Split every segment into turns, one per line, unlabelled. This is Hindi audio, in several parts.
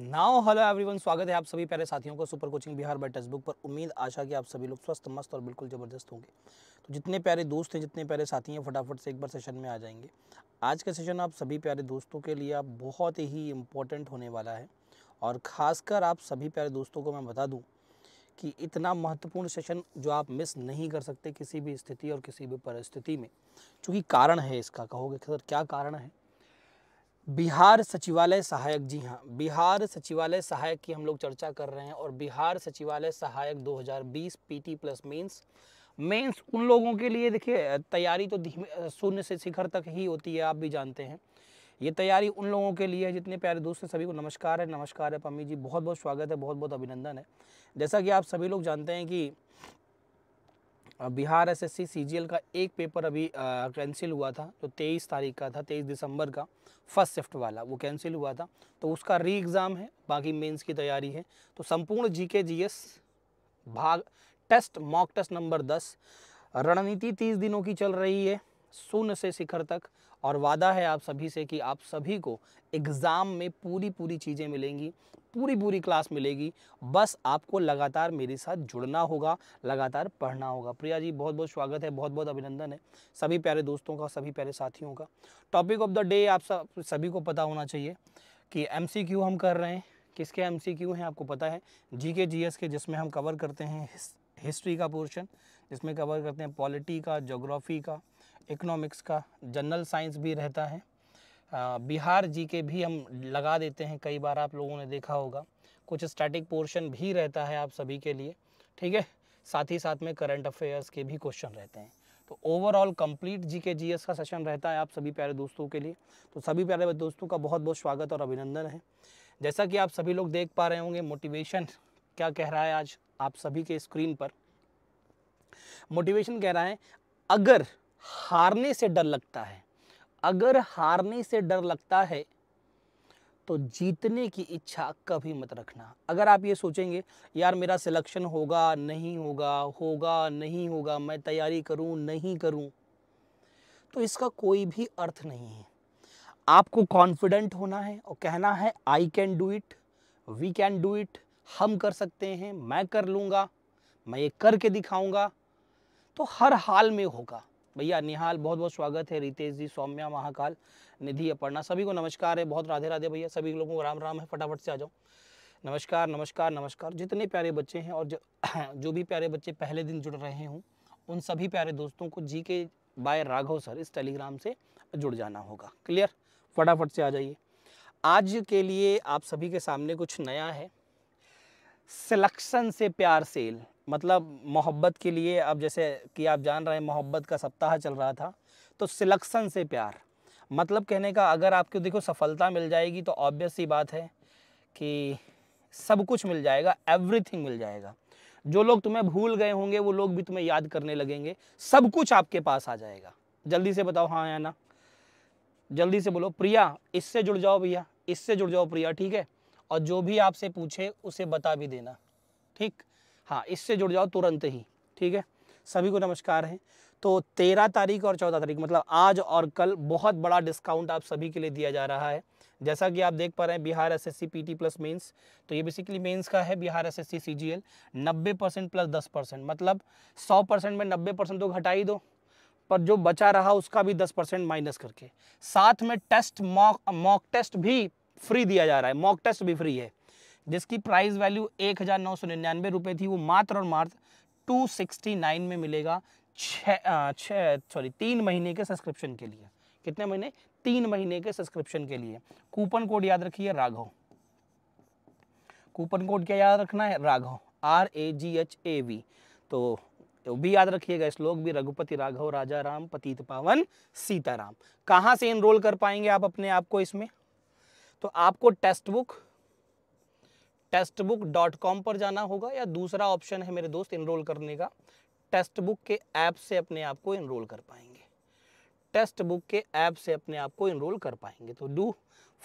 नाउ हेलो एवरीवन स्वागत है आप सभी प्यारे साथियों को super coaching Bihar by book पर उम्मीद आशा कि आप सभी लोग स्वस्थ मस्त और बिल्कुल ज़बरदस्त होंगे तो जितने प्यारे दोस्त हैं जितने प्यारे साथी हैं फटाफट से एक बार सेशन में आ जाएंगे आज का सेशन आप सभी प्यारे दोस्तों के लिए बहुत ही इम्पोर्टेंट होने वाला है और ख़ासकर आप सभी प्यारे दोस्तों को मैं बता दूँ कि इतना महत्वपूर्ण सेशन जो आप मिस नहीं कर सकते किसी भी स्थिति और किसी भी परिस्थिति में चूँकि कारण है इसका कहोगे सर क्या कारण है बिहार सचिवालय सहायक जी हाँ बिहार सचिवालय सहायक की हम लोग चर्चा कर रहे हैं और बिहार सचिवालय सहायक 2020 पीटी प्लस मेंस मेंस उन लोगों के लिए देखिए तैयारी तो शून्य से शिखर तक ही होती है आप भी जानते हैं ये तैयारी उन लोगों के लिए है जितने प्यारे दोस्त हैं सभी को नमस्कार है नमस्कार है पम्मी जी बहुत बहुत स्वागत है बहुत बहुत अभिनंदन है जैसा कि आप सभी लोग जानते हैं कि बिहार एसएससी सीजीएल का एक पेपर अभी कैंसिल हुआ था जो 23 तारीख का था 23 दिसंबर का फर्स्ट शिफ्ट वाला वो कैंसिल हुआ था तो उसका री एग्ज़ाम है बाकी मेंस की तैयारी है तो संपूर्ण जीके जीएस भाग टेस्ट मॉक टेस्ट नंबर 10 रणनीति 30 दिनों की चल रही है शून्य से शिखर तक और वादा है आप सभी से कि आप सभी को एग्ज़ाम में पूरी पूरी चीज़ें मिलेंगी पूरी पूरी क्लास मिलेगी बस आपको लगातार मेरे साथ जुड़ना होगा लगातार पढ़ना होगा प्रिया जी बहुत बहुत स्वागत है बहुत बहुत अभिनंदन है सभी प्यारे दोस्तों का सभी प्यारे साथियों का टॉपिक ऑफ द डे आप सब सभी को पता होना चाहिए कि एम हम कर रहे हैं किसके एम सी हैं आपको पता है जी के जी के जिसमें हम कवर करते हैं हिस्ट्री का पोर्शन जिसमें कवर करते हैं पॉलिटी का जोग्राफ़ी का इकोनॉमिक्स का जनरल साइंस भी रहता है बिहार जी के भी हम लगा देते हैं कई बार आप लोगों ने देखा होगा कुछ स्टैटिक पोर्शन भी रहता है आप सभी के लिए ठीक है साथ ही साथ में करंट अफेयर्स के भी क्वेश्चन रहते हैं तो ओवरऑल कंप्लीट जी के जी का सेशन रहता है आप सभी प्यारे दोस्तों के लिए तो सभी प्यारे दोस्तों का बहुत बहुत स्वागत और अभिनंदन है जैसा कि आप सभी लोग देख पा रहे होंगे मोटिवेशन क्या कह रहा है आज आप सभी के स्क्रीन पर मोटिवेशन कह रहा है अगर हारने से डर लगता है अगर हारने से डर लगता है तो जीतने की इच्छा कभी मत रखना अगर आप ये सोचेंगे यार मेरा सिलेक्शन होगा नहीं होगा होगा नहीं होगा मैं तैयारी करूं नहीं करूं तो इसका कोई भी अर्थ नहीं है आपको कॉन्फिडेंट होना है और कहना है I can do it we can do it हम कर सकते हैं मैं कर लूँगा मैं ये करके दिखाऊंगा तो हर हाल में होगा भैया निहाल बहुत बहुत स्वागत है रितेश जी सौम्या महाकाल निधि अपर्णा सभी को नमस्कार है बहुत राधे राधे भैया सभी लोगों को राम राम है फटाफट से आ जाओ नमस्कार नमस्कार नमस्कार जितने प्यारे बच्चे हैं और जो, जो भी प्यारे बच्चे पहले दिन जुड़ रहे हों उन सभी प्यारे दोस्तों को G K by Raghav sir इस टेलीग्राम से जुड़ जाना होगा क्लियर फटाफट से आ जाइए आज के लिए आप सभी के सामने कुछ नया है सिलेक्शन से प्यार सेल मतलब मोहब्बत के लिए अब जैसे कि आप जान रहे हैं मोहब्बत का सप्ताह चल रहा था तो सिलेक्शन से प्यार मतलब कहने का अगर आपको देखो सफलता मिल जाएगी तो ऑब्वियस सी बात है कि सब कुछ मिल जाएगा एवरीथिंग मिल जाएगा जो लोग तुम्हें भूल गए होंगे वो लोग भी तुम्हें याद करने लगेंगे सब कुछ आपके पास आ जाएगा जल्दी से बताओ हाँ या ना जल्दी से बोलो प्रिया इससे जुड़ जाओ भैया इससे जुड़ जाओ प्रिया ठीक है और जो भी आपसे पूछे उसे बता भी देना ठीक हाँ इससे जुड़ जाओ तुरंत ही ठीक है सभी को नमस्कार है तो तेरह तारीख और चौदह तारीख मतलब आज और कल बहुत बड़ा डिस्काउंट आप सभी के लिए दिया जा रहा है जैसा कि आप देख पा रहे हैं Bihar S S C P T plus mains तो ये बेसिकली मेन्स का है Bihar S S C C G L नब्बे परसेंट प्लस दस परसेंट मतलब सौ परसेंट में नब्बे परसेंट तो घटा ही दो पर जो बचा रहा उसका भी दस परसेंट माइनस करके साथ में टेस्ट मॉक मॉक टेस्ट भी फ्री दिया जा रहा है मॉक टेस्ट भी फ्री है जिसकी प्राइस वैल्यू एक हज़ार नौ सौ निन्यानवे रुपये थी वो मात्र और मात्र टू सिक्सटी नाइन में मिलेगा छः सॉरी तीन महीने के सब्सक्रिप्शन के लिए कितने महीने तीन महीने के सब्सक्रिप्शन के लिए कूपन कोड याद रखिए राघव कूपन कोड क्या याद रखना है Raghav R A G H A V तो भी याद रखिएगा श्लोक भी रघुपति राघव राजा राम पतित पावन सीताराम कहाँ से इनरोल कर पाएंगे आप अपने आप को इसमें तो आपको text book testbook.com book dot com पर जाना होगा या दूसरा ऑप्शन है मेरे दोस्त इनरोल करने का टेस्ट बुक के ऐप से अपने आप को इनरोल कर पाएंगे टेस्ट बुक के ऐप से अपने आप को इनरोल कर पाएंगे तो डू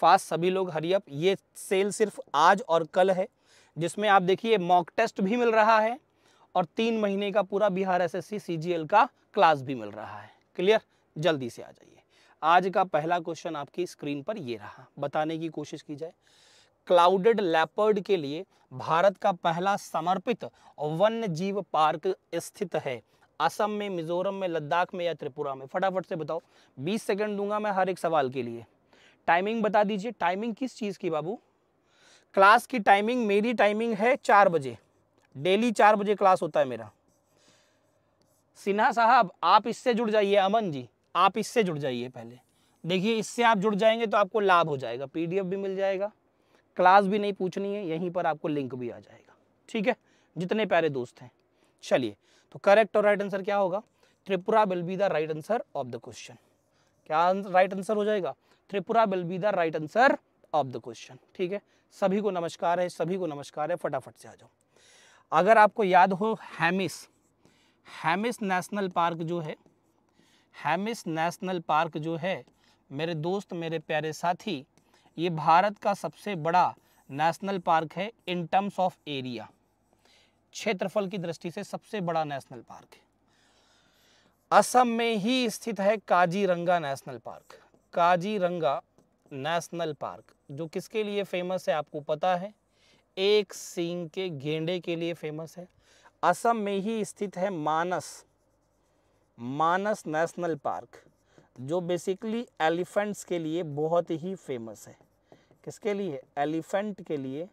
फास्ट सभी लोग हरियप ये सेल सिर्फ आज और कल है जिसमें आप देखिए मॉक टेस्ट भी मिल रहा है और तीन महीने का पूरा बिहार एसएससी सीजीएल का क्लास भी मिल रहा है क्लियर जल्दी से आ जाइए आज का पहला क्वेश्चन आपकी स्क्रीन पर ये रहा बताने की कोशिश की जाए क्लाउडेड लेपर्ड के लिए भारत का पहला समर्पित वन्य जीव पार्क स्थित है असम में मिजोरम में लद्दाख में या त्रिपुरा में फटाफट से बताओ 20 सेकंड दूंगा मैं हर एक सवाल के लिए टाइमिंग बता दीजिए टाइमिंग किस चीज़ की बाबू क्लास की टाइमिंग मेरी टाइमिंग है चार बजे डेली चार बजे क्लास होता है मेरा सिन्हा साहब आप इससे जुड़ जाइए अमन जी आप इससे जुड़ जाइए पहले देखिए इससे आप जुड़ जाएंगे तो आपको लाभ हो जाएगा पीडीएफ भी मिल जाएगा क्लास भी नहीं पूछनी है यहीं पर आपको लिंक भी आ जाएगा ठीक है जितने प्यारे दोस्त हैं चलिए तो करेक्ट और राइट आंसर क्या होगा Tripura will be the right answer of the question क्या राइट आंसर हो जाएगा Tripura will be the right answer of the question ठीक है सभी को नमस्कार है सभी को नमस्कार है फटाफट से आ जाओ अगर आपको याद हो हैमिस हैमिस नेशनल पार्क जो है हैमिस नेशनल पार्क जो है मेरे दोस्त मेरे प्यारे साथी ये भारत का सबसे बड़ा नेशनल पार्क है इन टर्म्स ऑफ एरिया क्षेत्रफल की दृष्टि से सबसे बड़ा नेशनल पार्क है असम में ही स्थित है Kaziranga national park Kaziranga national park जो किसके लिए फेमस है आपको पता है एक सींग के गेंडे के लिए फेमस है असम में ही स्थित है मानस मानस नेशनल पार्क जो बेसिकली एलिफेंट्स के लिए बहुत ही फेमस है किसके लिए एलिफेंट के लिए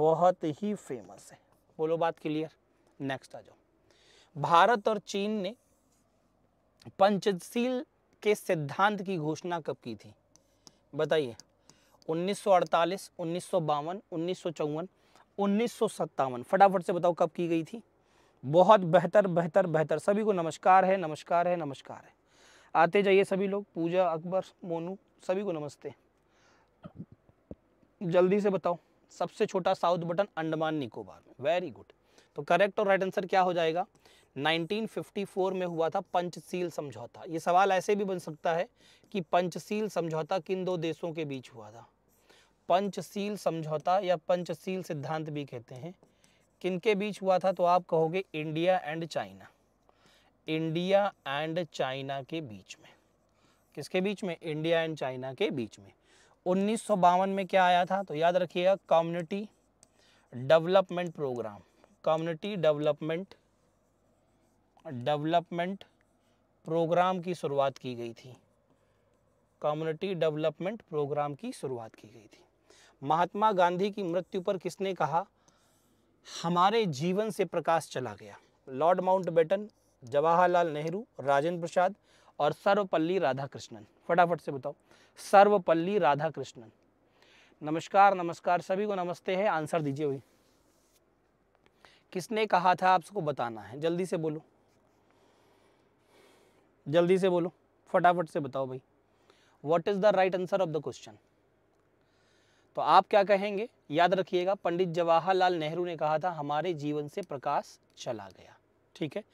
बहुत ही फेमस है बोलो बात क्लियर नेक्स्ट आ जाओ भारत और चीन ने पंचशील के सिद्धांत की घोषणा कब की थी बताइए 1948, 1952, 1954, 1957 फटाफट से बताओ कब की गई थी बहुत बेहतर बेहतर बेहतर सभी को नमस्कार है नमस्कार है नमस्कार है आते जाइए सभी लोग पूजा अकबर मोनू सभी को नमस्ते जल्दी से बताओ सबसे छोटा साउथ बटन अंडमान निकोबार वेरी गुड तो करेक्ट और राइट आंसर क्या हो जाएगा 1954 में हुआ था पंचशील समझौता ये सवाल ऐसे भी बन सकता है कि पंचशील समझौता किन दो देशों के बीच हुआ था पंचशील समझौता या पंचशील सिद्धांत भी कहते हैं किनके बीच हुआ था तो आप कहोगे India and China India and China के बीच में किसके बीच में इंडिया एंड चाइना के बीच में उन्नीस में क्या आया था तो याद रखिएगा community development programme community development development programme की शुरुआत की गई थी कम्युनिटी डेवलपमेंट प्रोग्राम की शुरुआत की गई थी महात्मा गांधी की मृत्यु पर किसने कहा हमारे जीवन से प्रकाश चला गया लॉर्ड माउंटबेटन जवाहरलाल नेहरू राजेंद्र प्रसाद और सर्वपल्ली राधाकृष्णन फटाफट से बताओ सर्वपल्ली राधा कृष्णन नमस्कार नमस्कार सभी को नमस्ते है आंसर दीजिए भाई किसने कहा था आपको बताना है जल्दी से बोलो जल्दी से बोलो फटाफट से बताओ भाई what is the right answer of the question तो आप क्या कहेंगे याद रखिएगा पंडित जवाहरलाल नेहरू ने कहा था हमारे जीवन से प्रकाश चला गया ठीक है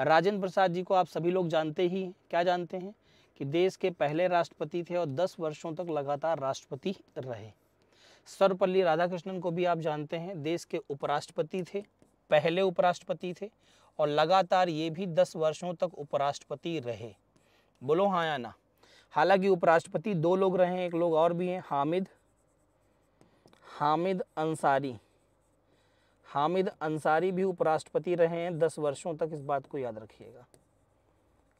राजेंद्र प्रसाद जी को आप सभी लोग जानते ही हैं क्या जानते हैं कि देश के पहले राष्ट्रपति थे और 10 वर्षों तक लगातार राष्ट्रपति रहे सर्वपल्ली राधाकृष्णन को भी आप जानते हैं देश के उपराष्ट्रपति थे पहले उपराष्ट्रपति थे और लगातार ये भी 10 वर्षों तक उपराष्ट्रपति रहे बोलो हाँ या ना हालांकि उपराष्ट्रपति दो लोग रहे हैं एक लोग और भी हैं हामिद हामिद अंसारी हामिद अंसारी भी उपराष्ट्रपति रहे हैं दस वर्षों तक इस बात को याद रखिएगा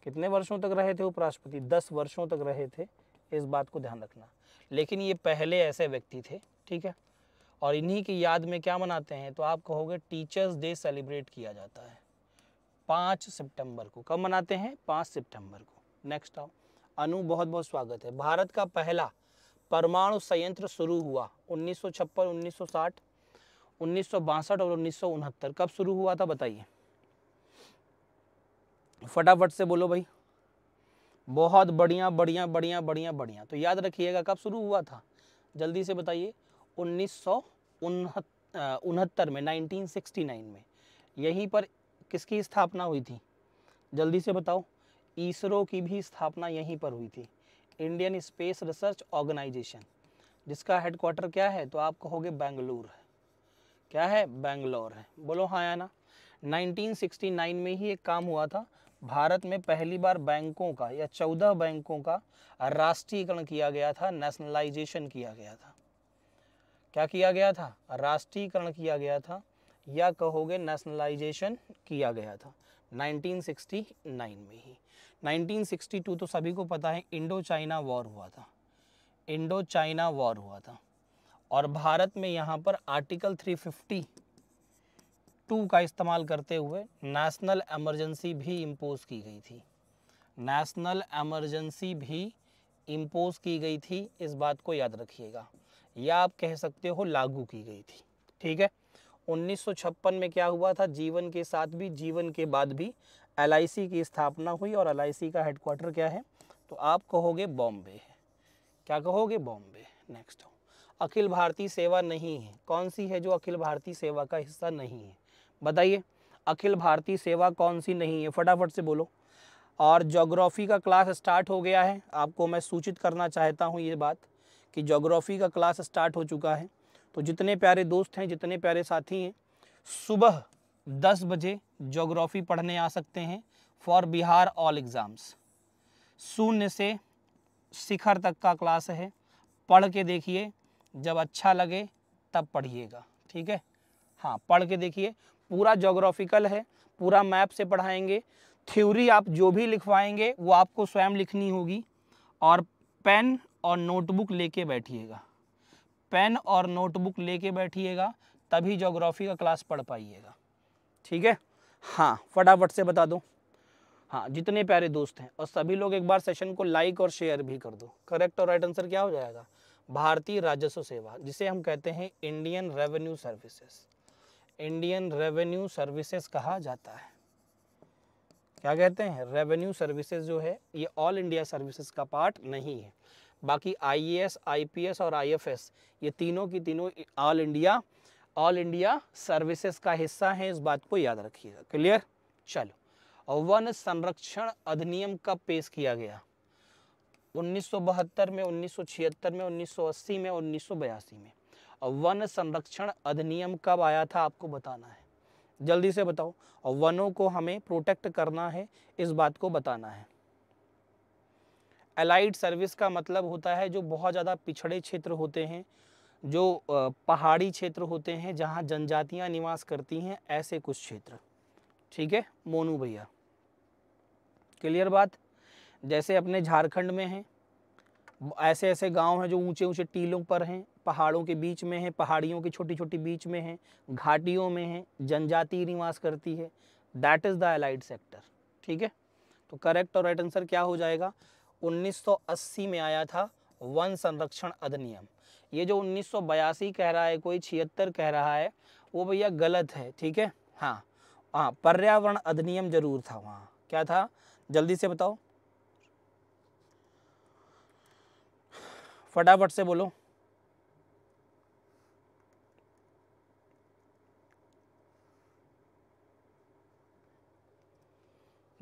कितने वर्षों तक रहे थे उपराष्ट्रपति दस वर्षों तक रहे थे इस बात को ध्यान रखना लेकिन ये पहले ऐसे व्यक्ति थे ठीक है और इन्हीं की याद में क्या मनाते हैं तो आप कहोगे टीचर्स डे सेलिब्रेट किया जाता है पाँच सितंबर को कब मनाते हैं पाँच सितंबर को नेक्स्ट आओ अनु बहुत बहुत स्वागत है भारत का पहला परमाणु संयंत्र शुरू हुआ उन्नीस सौ और उन्नीस कब शुरू हुआ था बताइए फटाफट से बोलो भाई बहुत बढ़िया बढ़िया बढ़िया बढ़िया बढ़िया तो याद रखिएगा कब शुरू हुआ था जल्दी से बताइए उन्नीस सौ उनहत्तर में 1969 में यहीं पर किसकी स्थापना हुई थी जल्दी से बताओ इसरो की भी स्थापना यहीं पर हुई थी इंडियन स्पेस रिसर्च ऑर्गेनाइजेशन जिसका हेडक्वार्टर क्या है तो आप कहोगे बेंगलोर है क्या है बेंगलोर है बोलो हाँ या ना 1969 में ही एक काम हुआ था भारत में पहली बार बैंकों का या चौदह बैंकों का राष्ट्रीयकरण किया गया था नेशनलाइजेशन किया गया था क्या किया गया था राष्ट्रीयकरण किया गया था या कहोगे नेशनलाइजेशन किया गया था 1969 में ही 1962 तो सभी को पता है इंडो चाइना वॉर हुआ था इंडो चाइना वॉर हुआ था और भारत में यहाँ पर आर्टिकल टू का इस्तेमाल करते हुए नेशनल एमरजेंसी भी इम्पोज की गई थी नेशनल एमरजेंसी भी इम्पोज की गई थी इस बात को याद रखिएगा या आप कह सकते हो लागू की गई थी ठीक है 1956 में क्या हुआ था जीवन के साथ भी जीवन के बाद भी एल की स्थापना हुई और एल का हेडक्वार्टर क्या है तो आप कहोगे बॉम्बे है क्या कहोगे बॉम्बे नेक्स्ट अखिल भारतीय सेवा नहीं है कौन सी है जो अखिल भारतीय सेवा का हिस्सा नहीं है बताइए अखिल भारतीय सेवा कौन सी नहीं है फटाफट से बोलो और जोग्राफ़ी का क्लास स्टार्ट हो गया है आपको मैं सूचित करना चाहता हूँ ये बात कि जोग्राफ़ी का क्लास स्टार्ट हो चुका है तो जितने प्यारे दोस्त हैं जितने प्यारे साथी हैं सुबह दस बजे जोग्राफ़ी पढ़ने आ सकते हैं फॉर बिहार ऑल एग्ज़ाम्स शून्य से शिखर तक का क्लास है पढ़ के देखिए जब अच्छा लगे तब पढ़िएगा ठीक है हाँ पढ़ के देखिए पूरा जोग्राफिकल है पूरा मैप से पढ़ाएंगे थ्योरी आप जो भी लिखवाएंगे वो आपको स्वयं लिखनी होगी और पेन और नोटबुक लेके बैठिएगा पेन और नोटबुक लेके बैठिएगा तभी जोग्राफी का क्लास पढ़ पाइएगा ठीक है हाँ फटाफट से बता दो हाँ जितने प्यारे दोस्त हैं और सभी लोग एक बार सेशन को लाइक और शेयर भी कर दो करेक्ट और राइट आंसर क्या हो जाएगा भारतीय राजस्व सेवा जिसे हम कहते हैं Indian revenue services Indian revenue services कहा जाता है क्या कहते हैं रेवेन्यू सर्विसेज जो है ये ऑल इंडिया सर्विसेज का पार्ट नहीं है बाकी आईएएस, आईपीएस e और आईएफएस ये तीनों की तीनों all India all India services का हिस्सा है इस बात को याद रखिएगा क्लियर चलो वन संरक्षण अधिनियम कब पेश किया गया 1972 में 1976 में 1980 में 1982 में वन संरक्षण अधिनियम कब आया था आपको बताना है जल्दी से बताओ वनों को हमें प्रोटेक्ट करना है इस बात को बताना है एलाइड सर्विस का मतलब होता है जो बहुत ज़्यादा पिछड़े क्षेत्र होते हैं जो पहाड़ी क्षेत्र होते हैं जहाँ जनजातियाँ निवास करती हैं ऐसे कुछ क्षेत्र ठीक है मोनू भैया क्लियर बात जैसे अपने झारखंड में हैं ऐसे ऐसे गांव हैं जो ऊंचे ऊंचे टीलों पर हैं पहाड़ों के बीच में है पहाड़ियों की छोटी छोटी बीच में है घाटियों में है जनजाति निवास करती है that is the allied sector ठीक है तो करेक्ट और राइट आंसर क्या हो जाएगा 1980 में आया था वन संरक्षण अधिनियम ये जो उन्नीस कह रहा है कोई छिहत्तर कह रहा है वो भैया गलत है ठीक है हाँ हाँ पर्यावरण अधिनियम जरूर था वहाँ क्या था जल्दी से बताओ फटाफट से बोलो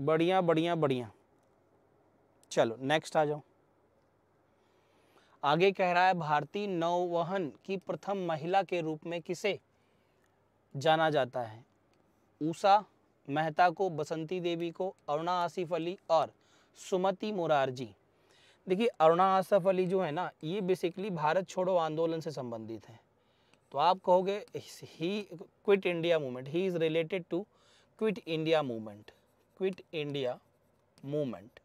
बढ़िया बढ़िया बढ़िया चलो नेक्स्ट आ जाओ आगे कह रहा है भारतीय नौवहन की प्रथम महिला के रूप में किसे जाना जाता है उषा मेहता को बसंती देवी को अरुणा आसिफ अली और सुमति मुरारजी देखिए अरुणा आसिफ अली जो है ना ये बेसिकली भारत छोड़ो आंदोलन से संबंधित हैं तो आप कहोगे ही quit India movement he is related to quit India movement quit India movement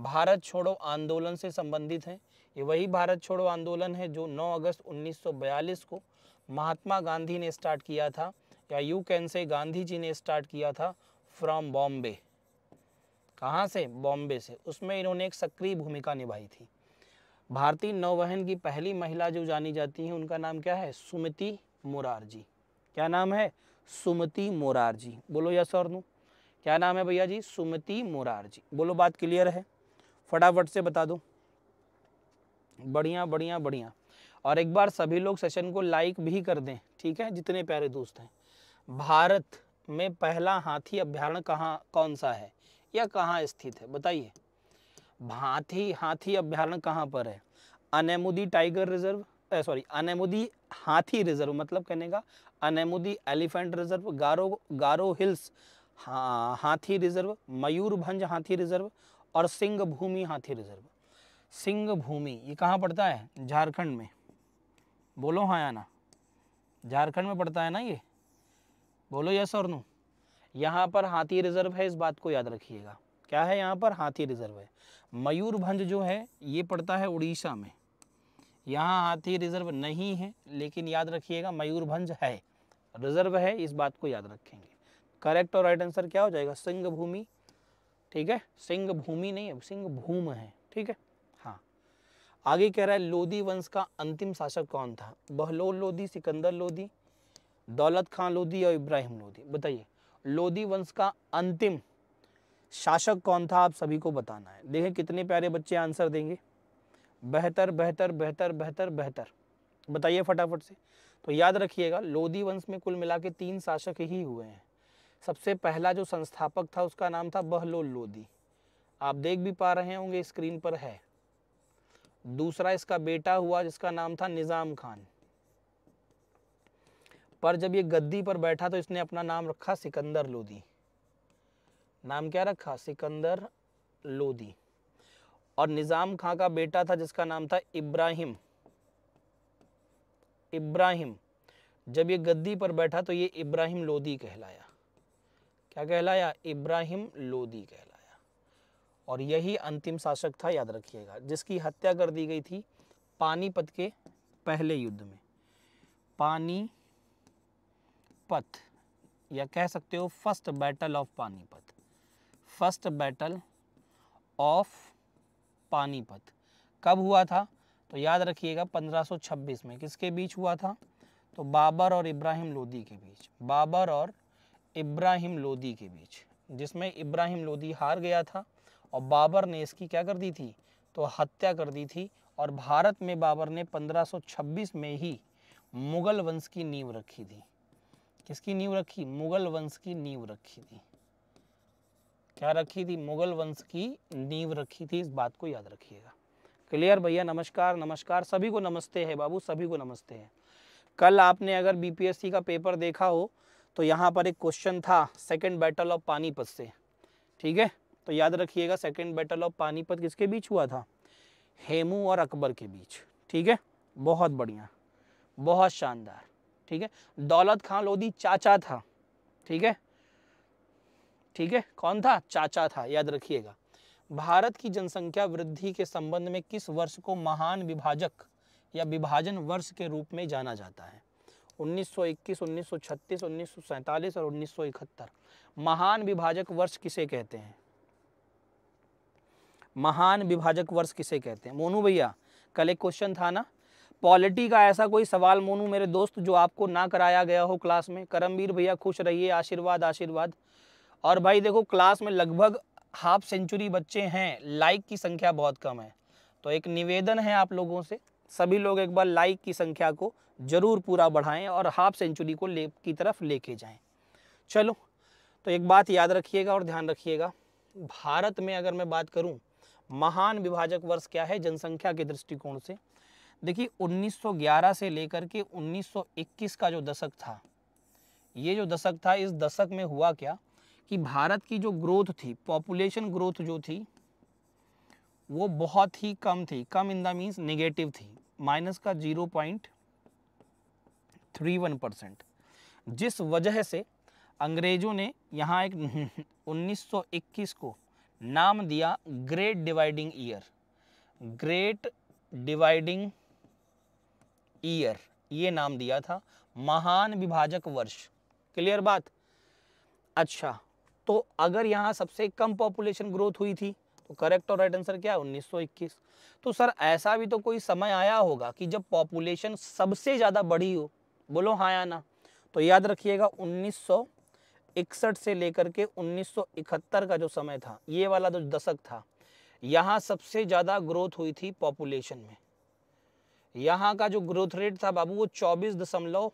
Bharat छोड़ो आंदोलन से संबंधित है ये वही भारत छोड़ो आंदोलन है जो 9 अगस्त 1942 को महात्मा गांधी ने स्टार्ट किया था या यू कैन से गांधी जी ने स्टार्ट किया था फ्रॉम बॉम्बे कहाँ से बॉम्बे से उसमें इन्होंने एक सक्रिय भूमिका निभाई थी भारतीय नौवहन की पहली महिला जो जानी जाती हैं उनका नाम क्या है सुमति मुरारजी क्या नाम है सुमति मोरारजी बोलो या और क्या नाम है भैया जी सुमति मुरार जी बोलो बात क्लियर है फटाफट से बता दो बढ़िया बढ़िया बढ़िया और एक बार सभी लोग सेशन को लाइक भी कर दें ठीक है जितने प्यारे दोस्त हैं भारत में पहला हाथी अभ्यारण कहाँ कौन सा है या कहाँ स्थित है बताइए हाथी हाथी अभ्यारण कहाँ पर है Anamudi tiger reserve sorry Anamudi हाथी रिजर्व मतलब कहने का Anamudi elephant reserve Garo Garo hills हाँ हाथी रिजर्व मयूरभंज हाथी रिजर्व और सिंह भूमि हाथी रिजर्व सिंह भूमि ये कहाँ पड़ता है झारखंड में बोलो हाँ या ना झारखंड में पड़ता है ना ये बोलो यस और नो यहाँ पर हाथी रिजर्व है इस बात को याद रखिएगा क्या है यहाँ पर हाथी रिजर्व है मयूरभंज जो है ये पड़ता है उड़ीसा में यहाँ हाथी रिजर्व नहीं है लेकिन याद रखिएगा मयूरभंज है रिजर्व है इस बात को याद रखेंगे करेक्ट और राइट आंसर क्या हो जाएगा सिंह भूमि ठीक है सिंह भूमि नहीं है सिंह भूम है ठीक है हाँ आगे कह रहा है लोधी वंश का अंतिम शासक कौन था बहलोल लोधी सिकंदर लोधी दौलत खां लोधी और इब्राहिम लोधी बताइए लोधी वंश का अंतिम शासक कौन था आप सभी को बताना है देखें कितने प्यारे बच्चे आंसर देंगे बेहतर बेहतर बेहतर बेहतर बेहतर बताइए फटाफट से तो याद रखिएगा लोधी वंश में कुल मिला के तीन शासक ही हुए हैं सबसे पहला जो संस्थापक था उसका नाम था बहलोल लोदी आप देख भी पा रहे होंगे स्क्रीन पर है दूसरा इसका बेटा हुआ जिसका नाम था निज़ाम खान पर जब ये गद्दी पर बैठा तो इसने अपना नाम रखा सिकंदर लोदी नाम क्या रखा सिकंदर लोदी और निज़ाम खां का बेटा था जिसका नाम था इब्राहिम इब्राहिम जब ये गद्दी पर बैठा तो ये इब्राहिम लोदी कहलाया क्या कहलाया इब्राहिम लोदी कहलाया और यही अंतिम शासक था याद रखिएगा जिसकी हत्या कर दी गई थी पानीपत के पहले युद्ध में पानीपत या कह सकते हो first battle of Panipat first battle of Panipat कब हुआ था तो याद रखिएगा 1526 में किसके बीच हुआ था तो बाबर और इब्राहिम लोदी के बीच बाबर और इब्राहिम लोदी के बीच जिसमें इब्राहिम लोदी हार गया था और बाबर ने इसकी क्या कर दी थी तो हत्या कर दी थी और भारत में बाबर ने 1526 में ही मुग़ल वंश की नींव रखी थी किसकी नींव रखी मुग़ल वंश की नींव रखी थी क्या रखी थी मुग़ल वंश की नींव रखी थी इस बात को याद रखिएगा क्लियर भैया नमस्कार नमस्कार सभी को नमस्ते है बाबू सभी को नमस्ते है कल आपने अगर बीपीएससी का पेपर देखा हो तो यहाँ पर एक क्वेश्चन था सेकेंड बैटल ऑफ पानीपत से ठीक है तो याद रखिएगा सेकेंड बैटल ऑफ पानीपत किसके बीच हुआ था हेमू और अकबर के बीच ठीक है बहुत बढ़िया बहुत शानदार ठीक है दौलत खां लोधी चाचा था ठीक है ठीक है कौन था चाचा था याद रखिएगा भारत की जनसंख्या वृद्धि के संबंध में किस वर्ष को महान विभाजक या विभाजन वर्ष के रूप में जाना जाता है उन्नीस सौ 1947 और 1971 महान विभाजक वर्ष किसे कहते हैं महान विभाजक वर्ष किसे कहते हैं मोनू भैया कल एक क्वेश्चन था ना पॉलिटी का ऐसा कोई सवाल मोनू मेरे दोस्त जो आपको ना कराया गया हो क्लास में करमवीर भैया खुश रहिए आशीर्वाद आशीर्वाद और भाई देखो क्लास में लगभग हाफ सेंचुरी बच्चे हैं लाइक की संख्या बहुत कम है तो एक निवेदन है आप लोगों से सभी लोग एक बार लाइक की संख्या को ज़रूर पूरा बढ़ाएं और हाफ सेंचुरी को ले की तरफ लेके जाएं चलो तो एक बात याद रखिएगा और ध्यान रखिएगा भारत में अगर मैं बात करूं महान विभाजक वर्ष क्या है जनसंख्या के दृष्टिकोण से देखिए 1911 से लेकर के 1921 का जो दशक था ये जो दशक था इस दशक में हुआ क्या कि भारत की जो ग्रोथ थी पॉपुलेशन ग्रोथ जो थी वो बहुत ही कम थी कम इन द मीन्स नेगेटिव थी माइनस का zero point three one percent जिस वजह से अंग्रेजों ने यहाँ एक 1921 को नाम दिया great dividing year great dividing year ये नाम दिया था महान विभाजक वर्ष क्लियर बात अच्छा तो अगर यहाँ सबसे कम पॉपुलेशन ग्रोथ हुई थी तो करेक्ट और राइट आंसर क्या है इक्कीस तो सर ऐसा भी तो कोई समय आया होगा कि जब पॉपुलेशन सबसे ज़्यादा बढ़ी हो बोलो हाँ या ना तो याद रखिएगा इकसठ से लेकर के इकहत्तर का जो समय था ये वाला जो दशक था यहाँ सबसे ज़्यादा ग्रोथ हुई थी पॉपुलेशन में यहाँ का जो ग्रोथ रेट था बाबू वो चौबीस दशमलव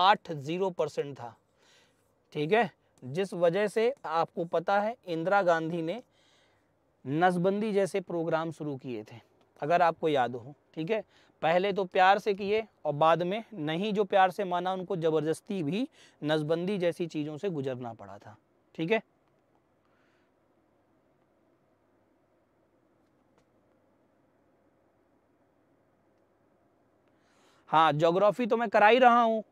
आठ जीरो परसेंट था ठीक है जिस वजह से आपको पता है इंदिरा गांधी ने नसबंदी जैसे प्रोग्राम शुरू किए थे अगर आपको याद हो ठीक है पहले तो प्यार से किए और बाद में नहीं जो प्यार से माना उनको ज़बरदस्ती भी नसबंदी जैसी चीज़ों से गुजरना पड़ा था ठीक है हाँ जोग्राफी तो मैं करा ही रहा हूँ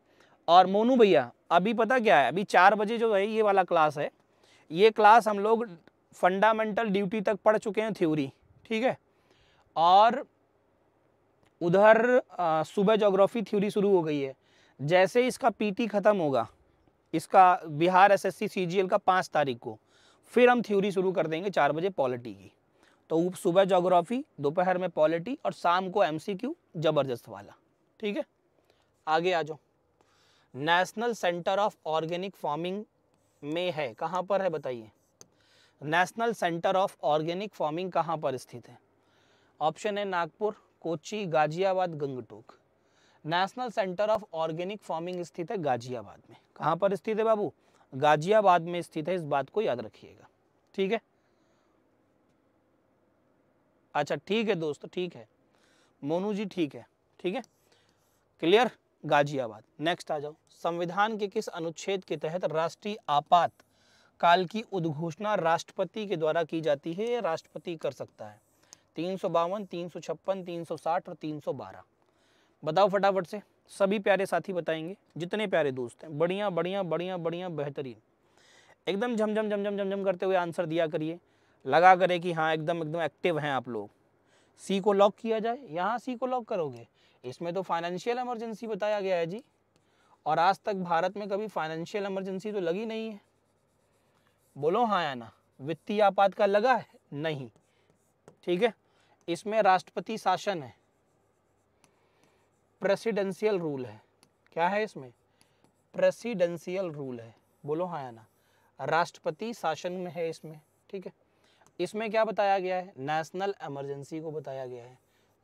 और मोनू भैया अभी पता क्या है अभी चार बजे जो है ये वाला क्लास है ये क्लास हम लोग फंडामेंटल ड्यूटी तक पढ़ चुके हैं थ्योरी ठीक है और उधर सुबह जोग्राफी थ्योरी शुरू हो गई है जैसे इसका पीटी ख़त्म होगा इसका बिहार एसएससी सीजीएल का पाँच तारीख को फिर हम थ्योरी शुरू कर देंगे चार बजे पॉलिटी की तो सुबह जोग्राफी दोपहर में पॉलिटी और शाम को एमसीक्यू ज़बरदस्त वाला ठीक है आगे आ जाओ national centre of organic farming में है कहाँ पर है बताइए national centre of organic farming कहाँ पर स्थित है ऑप्शन है Nagpur Kochi Ghaziabad Gangtok national centre of organic farming स्थित है गाजियाबाद में कहाँ पर स्थित है बाबू गाजियाबाद में स्थित है इस बात को याद रखिएगा ठीक है अच्छा ठीक है दोस्तों ठीक है मोनू जी ठीक है ठीक है क्लियर गाजियाबाद नेक्स्ट आ जाओ संविधान के किस अनुच्छेद के तहत राष्ट्रीय आपात काल की उद्घोषणा राष्ट्रपति के द्वारा की जाती है या राष्ट्रपति कर सकता है तीन सौ बावन तीन सौ छप्पन तीन सौ साठ और तीन सौ बारह बताओ फटाफट से सभी प्यारे साथी बताएंगे जितने प्यारे दोस्त हैं बढ़िया बढ़िया बढ़िया बढ़िया बेहतरीन एकदम झमझम झमझम झमझम करते हुए आंसर दिया करिए लगा करें कि हाँ एकदम एकदम एक्टिव हैं आप लोग सी को लॉक किया जाए यहाँ सी को लॉक करोगे इसमें तो फाइनेंशियल इमरजेंसी बताया गया है जी और आज तक भारत में कभी फाइनेंशियल इमरजेंसी तो लगी नहीं है बोलो हाँ या ना वित्तीय आपातकाल लगा है नहीं ठीक है इसमें राष्ट्रपति शासन है प्रेसिडेंशियल रूल है क्या है इसमें प्रेसिडेंशियल रूल है बोलो हाँ या ना राष्ट्रपति शासन में है इसमें ठीक है इसमें क्या बताया गया है नेशनल एमरजेंसी को बताया गया है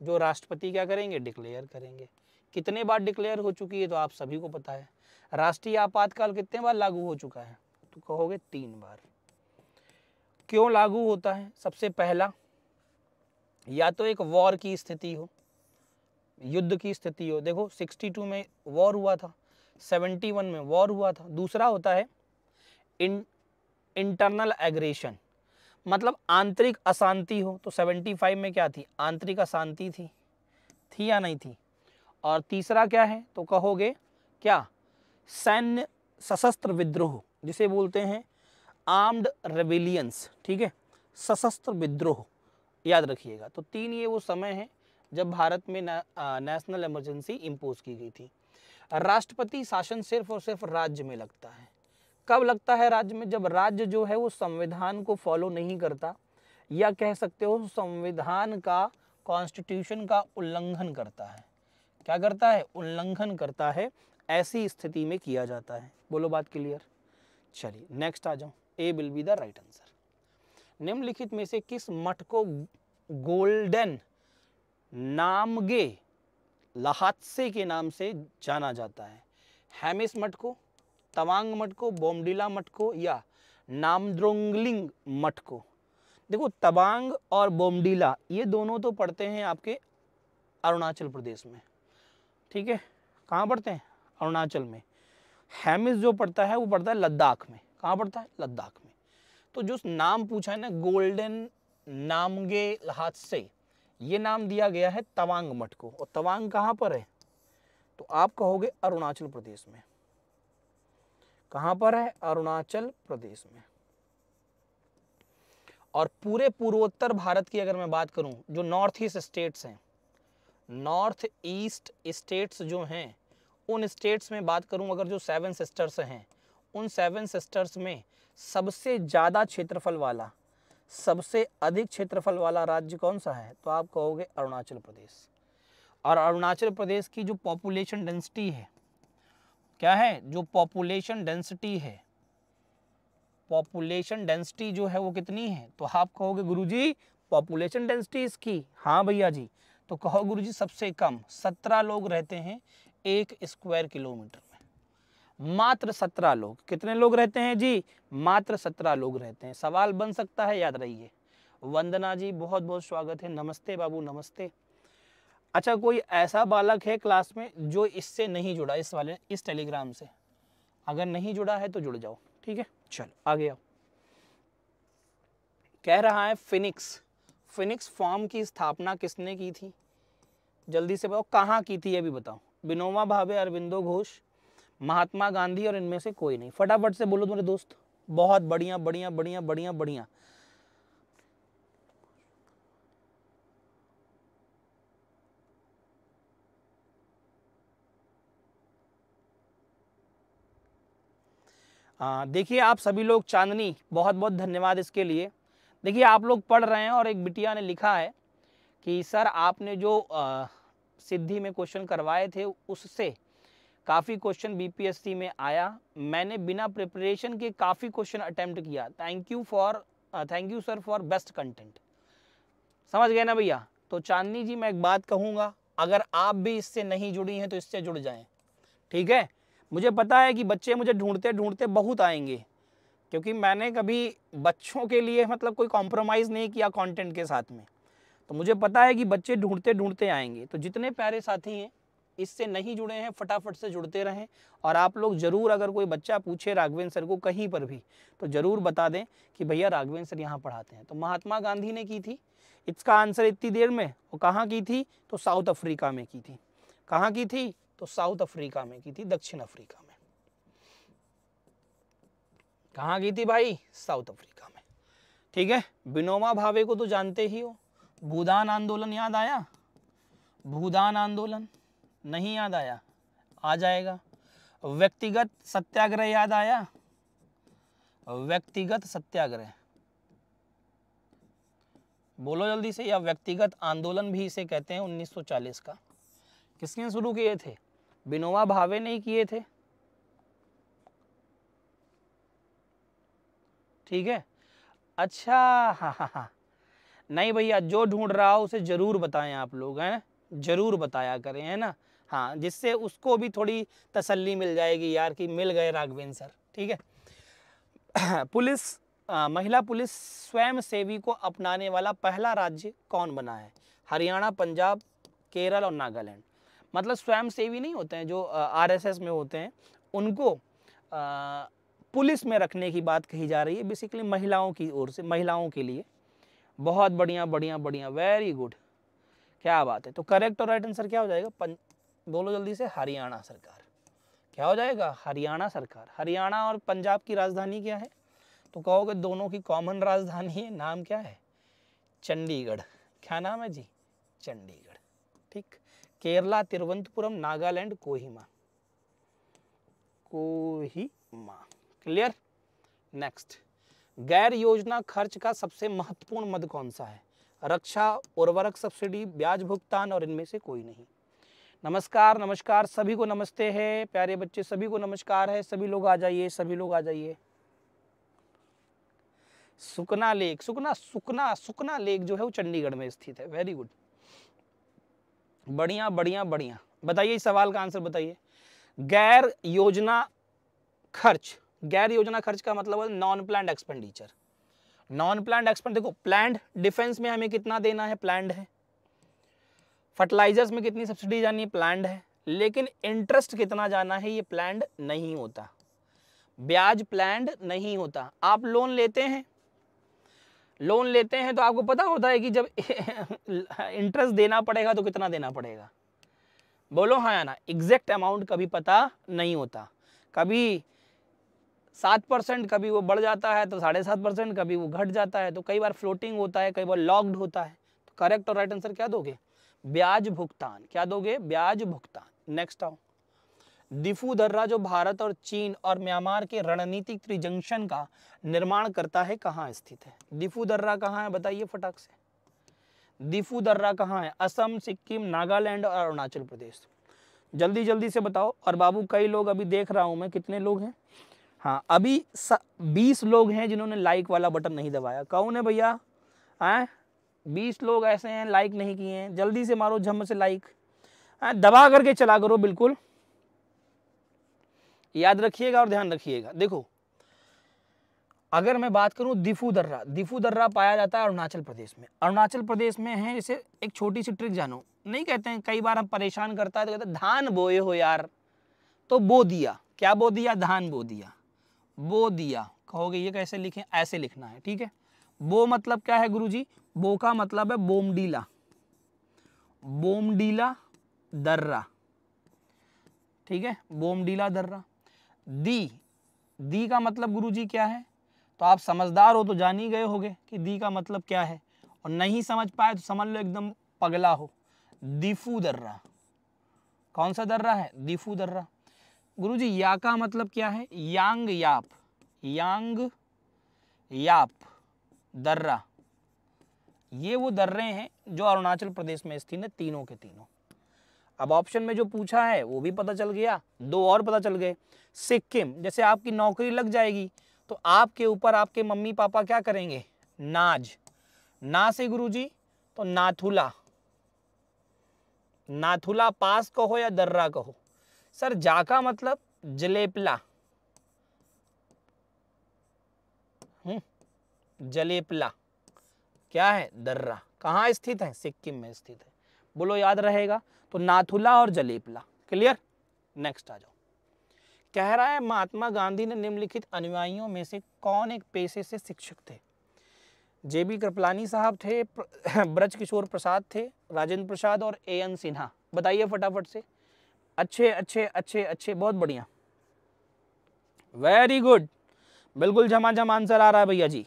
जो राष्ट्रपति क्या करेंगे डिक्लेयर करेंगे कितने बार डिक्लेयर हो चुकी है तो आप सभी को पता है राष्ट्रीय आपातकाल कितने बार लागू हो चुका है कहोगे तीन बार क्यों लागू होता है सबसे पहला या तो एक वॉर की स्थिति हो युद्ध की स्थिति हो देखो 62 में वॉर हुआ था 71 में वॉर हुआ था दूसरा होता है इन इंटरनल एग्रेशन मतलब आंतरिक अशांति हो तो 75 में क्या थी आंतरिक अशांति थी थी या नहीं थी और तीसरा क्या है तो कहोगे क्या सैन्य सशस्त्र विद्रोह जिसे बोलते हैं आर्म्ड रेबिलियंस ठीक है सशस्त्र विद्रोह याद रखिएगा तो तीन ये वो समय है जब भारत में नेशनल इमरजेंसी इम्पोज की गई थी राष्ट्रपति शासन सिर्फ और सिर्फ राज्य में लगता है कब लगता है राज्य में जब राज्य जो है वो संविधान को फॉलो नहीं करता या कह सकते हो संविधान का कॉन्स्टिट्यूशन का उल्लंघन करता है क्या करता है उल्लंघन करता है ऐसी स्थिति में किया जाता है बोलो बात क्लियर चलिए नेक्स्ट आ जाऊँ A will be the right answer निम्नलिखित में से किस मठ को गोल्डन नामगे लहादसे के नाम से जाना जाता है हैमिस मठ को तवांग मठ को बोमडिला मठ को या नामद्रोंगलिंग मठ को देखो तबांग और बोमडिला ये दोनों तो पढ़ते हैं आपके अरुणाचल प्रदेश में ठीक है कहाँ पढ़ते हैं अरुणाचल में हैमिस जो पड़ता है वो पड़ता है लद्दाख में कहाँ पड़ता है लद्दाख में तो जो नाम पूछा है ना गोल्डन नामगे हादसे ये नाम दिया गया है तवांग मठ को और तवांग कहाँ पर है तो आप कहोगे अरुणाचल प्रदेश में कहाँ पर है अरुणाचल प्रदेश में और पूरे पूर्वोत्तर भारत की अगर मैं बात करूं जो नॉर्थ ईस्ट स्टेट्स हैं नॉर्थ ईस्ट स्टेट्स जो हैं उन स्टेट्स में बात करूँ अगर जो सेवन सिस्टर्स हैं उन सेवन सिस्टर्स में सबसे ज़्यादा क्षेत्रफल वाला सबसे अधिक क्षेत्रफल वाला राज्य कौन सा है तो आप कहोगे अरुणाचल प्रदेश और अरुणाचल प्रदेश की जो पॉपुलेशन डेंसिटी है क्या है जो पॉपुलेशन डेंसिटी है पॉपुलेशन डेंसिटी जो है वो कितनी है तो आप कहोगे गुरुजी पॉपुलेशन डेंसिटी इसकी हाँ भैया जी तो कहो गुरुजी सबसे कम सत्रह लोग रहते हैं एक स्क्वायर किलोमीटर में मात्र सत्रह लोग कितने लोग रहते हैं जी मात्र सत्रह लोग रहते हैं सवाल बन सकता है याद रहिए वंदना जी बहुत बहुत स्वागत है नमस्ते बाबू नमस्ते अच्छा कोई ऐसा बालक है क्लास में जो इससे नहीं जुड़ा इस वाले इस टेलीग्राम से अगर नहीं जुड़ा है तो जुड़ जाओ ठीक है चलो आगे आओ कह रहा है फिनिक्स फिनिक्स फॉर्म की स्थापना किसने की थी जल्दी से बताओ कहाँ की थी ये भी बताओ विनोबा भावे अरविंदो घोष महात्मा गांधी और इनमें से कोई नहीं फटाफट से बोलो तो मेरे दोस्त बहुत बढ़िया बढ़िया बढ़िया बढ़िया बढ़िया देखिए आप सभी लोग चांदनी बहुत बहुत धन्यवाद इसके लिए देखिए आप लोग पढ़ रहे हैं और एक बिटिया ने लिखा है कि सर आपने जो आ, सिद्धि में क्वेश्चन करवाए थे उससे काफ़ी क्वेश्चन बीपीएससी में आया मैंने बिना प्रिपरेशन के काफ़ी क्वेश्चन अटैम्प्ट किया thank you for thank you sir for best content समझ गए ना भैया तो चांदनी जी मैं एक बात कहूँगा अगर आप भी इससे नहीं जुड़ी हैं तो इससे जुड़ जाए ठीक है मुझे पता है कि बच्चे मुझे ढूंढते ढूंढते बहुत आएंगे क्योंकि मैंने कभी बच्चों के लिए मतलब कोई कॉम्प्रोमाइज़ नहीं किया कंटेंट के साथ में तो मुझे पता है कि बच्चे ढूंढते ढूंढते आएंगे तो जितने प्यारे साथी हैं इससे नहीं जुड़े हैं फटाफट से जुड़ते रहें और आप लोग ज़रूर अगर कोई बच्चा पूछे राघवेंद्र सर को कहीं पर भी तो ज़रूर बता दें कि भैया राघवेंद्र सर यहाँ पढ़ाते हैं तो महात्मा गांधी ने की थी इसका आंसर इतनी देर में वो कहाँ की थी तो साउथ अफ्रीका में की थी कहाँ की थी तो साउथ अफ्रीका में की थी दक्षिण अफ्रीका में कहाँ की थी भाई साउथ अफ्रीका में ठीक है बिनोमा भावे को तो जानते ही हो भूदान आंदोलन याद आया भूदान आंदोलन नहीं याद आया आ जाएगा व्यक्तिगत सत्याग्रह याद आया व्यक्तिगत सत्याग्रह बोलो जल्दी से या व्यक्तिगत आंदोलन भी इसे कहते हैं 1940 का किसने शुरू किए थे बिनोवा भावे ने किए थे ठीक है अच्छा हाँ हाँ हाँ नहीं भैया जो ढूंढ रहा हो उसे ज़रूर बताएं आप लोग हैं ज़रूर बताया करें है ना हाँ जिससे उसको भी थोड़ी तसल्ली मिल जाएगी यार कि मिल गए राघवेंद्र सर ठीक है पुलिस आ, महिला पुलिस स्वयं सेवी को अपनाने वाला पहला राज्य कौन बना है हरियाणा पंजाब केरल और नागालैंड मतलब स्वयं सेवी नहीं होते हैं जो आरएसएस में होते हैं उनको आ, पुलिस में रखने की बात कही जा रही है बेसिकली महिलाओं की ओर से महिलाओं के लिए बहुत बढ़िया बढ़िया बढ़िया वेरी गुड क्या बात है तो करेक्ट और राइट आंसर क्या हो जाएगा पं... बोलो जल्दी से हरियाणा सरकार क्या हो जाएगा हरियाणा सरकार हरियाणा और पंजाब की राजधानी क्या है तो कहोगे दोनों की कॉमन राजधानी है नाम क्या है चंडीगढ़ क्या नाम है जी चंडीगढ़ ठीक केरला तिरुवनंतपुरम नागालैंड कोहिमा कोहिमा क्लियर नेक्स्ट गैर योजना खर्च का सबसे महत्वपूर्ण मद कौन सा है रक्षा उर्वरक सब्सिडी ब्याज भुगतान और इनमें से कोई नहीं नमस्कार नमस्कार सभी को नमस्ते है प्यारे बच्चे सभी को नमस्कार है सभी लोग आ जाइए सभी लोग आ जाइए सुकना लेक सुकना सुकना सुकना लेक जो है वो चंडीगढ़ में स्थित है वेरी गुड बढ़िया बढ़िया बढ़िया बताइए इस सवाल का आंसर बताइए गैर योजना खर्च गैर योजना खर्च का मतलब non plan expenditure non plan expend देखो प्लान डिफेंस में हमें कितना देना है प्लान है फर्टिलाइजर्स में कितनी सब्सिडी जानी है प्लान है लेकिन इंटरेस्ट कितना जाना है ये प्लान नहीं होता ब्याज प्लान नहीं होता आप लोन लेते हैं लोन लेते हैं तो आपको पता होता है कि जब इंटरेस्ट देना पड़ेगा तो कितना देना पड़ेगा बोलो हाँ ना एग्जैक्ट अमाउंट कभी पता नहीं होता कभी सात परसेंट कभी वो बढ़ जाता है तो साढ़े सात परसेंट कभी वो घट जाता है तो कई बार फ्लोटिंग होता है कई बार लॉक्ड होता है तो करेक्ट और राइट आंसर क्या दोगे ब्याज भुगतान क्या दोगे ब्याज भुगतान नेक्स्ट आओ दिफू दर्रा जो भारत और चीन और म्यांमार के रणनीतिक त्रिजंक्शन का निर्माण करता है कहाँ स्थित है दिफू दर्रा कहाँ है बताइए फटाक से दिफू दर्रा कहाँ है असम सिक्किम नागालैंड और अरुणाचल प्रदेश जल्दी जल्दी से बताओ और बाबू कई लोग अभी देख रहा हूँ मैं कितने लोग हैं हाँ अभी बीस लोग हैं जिन्होंने लाइक वाला बटन नहीं दबाया कौन है भैया हैं बीस लोग ऐसे हैं लाइक नहीं किए हैं जल्दी से मारो झम से लाइक दबा करके चला करो बिल्कुल याद रखिएगा और ध्यान रखिएगा देखो अगर मैं बात करूं दिफू दर्रा दिफू दर्रा पाया जाता है अरुणाचल प्रदेश में अरुणाचल प्रदेश में है जैसे एक छोटी सी ट्रिक जानो नहीं कहते हैं कई बार हम परेशान करता है तो कहते धान बोए हो यार तो बो दिया क्या बो दिया धान बो दिया बो दिया कहोगे ये कैसे लिखें ऐसे लिखना है ठीक है बो मतलब क्या है गुरुजी बो का मतलब है बोमडीला बोमडीला दर्रा ठीक है बोमडीला दर्रा दी दी का मतलब गुरुजी क्या है तो आप समझदार हो तो जान ही गए होगे कि दी का मतलब क्या है और नहीं समझ पाए तो समझ लो एकदम पगला हो दीफू दर्रा कौन सा दर्रा है दीफू दर्रा गुरु जी या का मतलब क्या है यांग याप यांग याप दर्रा ये वो दर्रे हैं जो अरुणाचल प्रदेश में स्थित है तीनों के तीनों अब ऑप्शन में जो पूछा है वो भी पता चल गया दो और पता चल गए सिक्किम जैसे आपकी नौकरी लग जाएगी तो आपके ऊपर आपके मम्मी पापा क्या करेंगे नाज ना से गुरुजी तो नाथुला नाथुला पास कहो या दर्रा कहो सर जाका मतलब जलेपला हम्म, जलेपला क्या है दर्रा कहाँ स्थित है सिक्किम में स्थित है बोलो याद रहेगा तो नाथुला और जलेपला क्लियर नेक्स्ट आ जाओ कह रहा है महात्मा गांधी ने निम्नलिखित अनुयायियों में से कौन एक पेशे से शिक्षक थे जे बी कृपलानी साहब थे ब्रज किशोर प्रसाद थे राजेंद्र प्रसाद और ए एन सिन्हा बताइए फटाफट से अच्छे अच्छे अच्छे अच्छे बहुत बढ़िया वेरी गुड बिल्कुल झमाझम आंसर आ रहा है भैया जी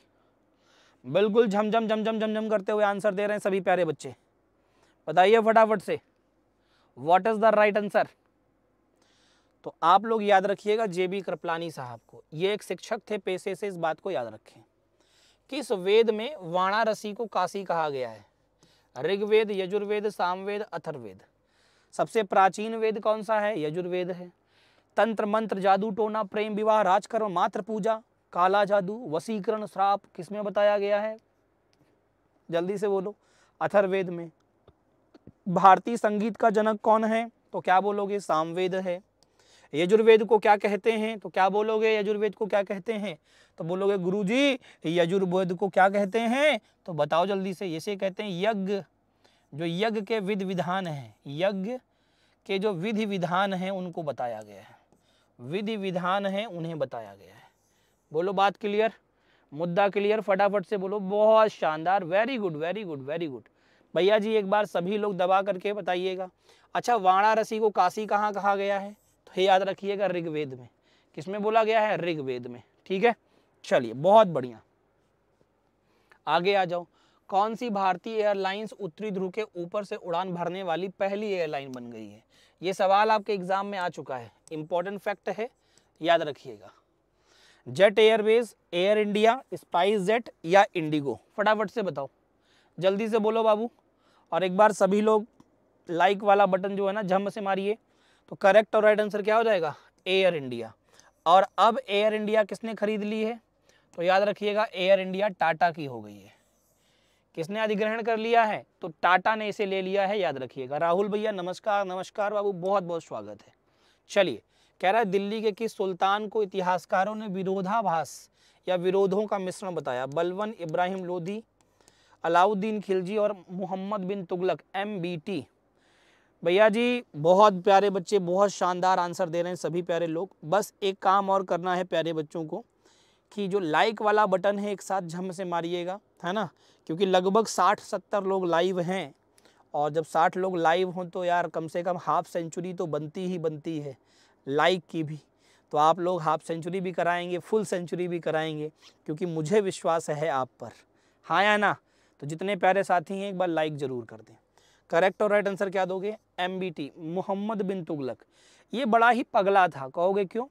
बिल्कुल झमझम झमझम झमझम करते हुए आंसर दे रहे हैं सभी प्यारे बच्चे बताइए फटाफट से what is the right answer तो आप लोग याद रखिएगा जे बी कृपलानी साहब को ये एक शिक्षक थे पेशे से इस बात को याद रखें किस वेद में वाणारसी को काशी कहा गया है ऋग्वेद यजुर्वेद सामवेद अथर्वेद सबसे प्राचीन वेद कौन सा है यजुर्वेद है तंत्र मंत्र जादू टोना प्रेम विवाह राजकर्म मात्र पूजा काला जादू वसीकरण श्राप किसमें बताया गया है जल्दी से बोलो अथर्वेद में भारतीय संगीत का जनक कौन है तो क्या बोलोगे सामवेद है यजुर्वेद को क्या कहते हैं तो क्या बोलोगे यजुर्वेद को क्या कहते हैं तो बोलोगे गुरुजी यजुर्वेद को क्या कहते हैं तो बताओ जल्दी से इसे कहते हैं यज्ञ जो यज्ञ के विधि विधान हैं यज्ञ के जो विधि विधान हैं उनको बताया गया है विधि विधान हैं उन्हें बताया गया है बोलो बात क्लियर मुद्दा क्लियर फटाफट से बोलो बहुत शानदार very good very good very good भैया जी एक बार सभी लोग दबा करके बताइएगा अच्छा वाणारसी को काशी कहाँ कहा गया है तो ये याद रखिएगा ऋग्वेद में किसमें बोला गया है ऋग्वेद में ठीक है चलिए बहुत बढ़िया आगे आ जाओ कौन सी भारतीय एयरलाइंस उत्तरी ध्रुव के ऊपर से उड़ान भरने वाली पहली एयरलाइन बन गई है ये सवाल आपके एग्जाम में आ चुका है इंपॉर्टेंट फैक्ट है याद रखिएगा Jet Airways Air India Spice Jet या इंडिगो फटाफट से बताओ जल्दी से बोलो बाबू और एक बार सभी लोग लाइक वाला बटन जो है ना झम से मारिए तो करेक्ट और राइट आंसर क्या हो जाएगा एयर इंडिया और अब एयर इंडिया किसने खरीद ली है तो याद रखिएगा एयर इंडिया टाटा की हो गई है किसने अधिग्रहण कर लिया है तो टाटा ने इसे ले लिया है याद रखिएगा राहुल भैया नमस्कार नमस्कार बाबू बहुत बहुत स्वागत है चलिए कह रहा है दिल्ली के किस सुल्तान को इतिहासकारों ने विरोधाभास या विरोधों का मिश्रण बताया बलवन इब्राहिम लोधी अलाउद्दीन खिलजी और मोहम्मद बिन तुगलक एम भैया जी बहुत प्यारे बच्चे बहुत शानदार आंसर दे रहे हैं सभी प्यारे लोग बस एक काम और करना है प्यारे बच्चों को कि जो लाइक वाला बटन है एक साथ झम से मारिएगा है ना क्योंकि लगभग साठ सत्तर लोग लाइव हैं और जब साठ लोग लाइव हों तो यार कम से कम हाफ सेंचुरी तो बनती ही बनती है लाइक की भी तो आप लोग हाफ सेंचुरी भी कराएंगे फुल सेंचुरी भी कराएंगे क्योंकि मुझे विश्वास है आप पर हाँ या ना तो जितने प्यारे साथी हैं एक बार लाइक ज़रूर कर दें करेक्ट और राइट आंसर क्या दोगे एम मोहम्मद बिन तुगलक ये बड़ा ही पगला था कहोगे क्यों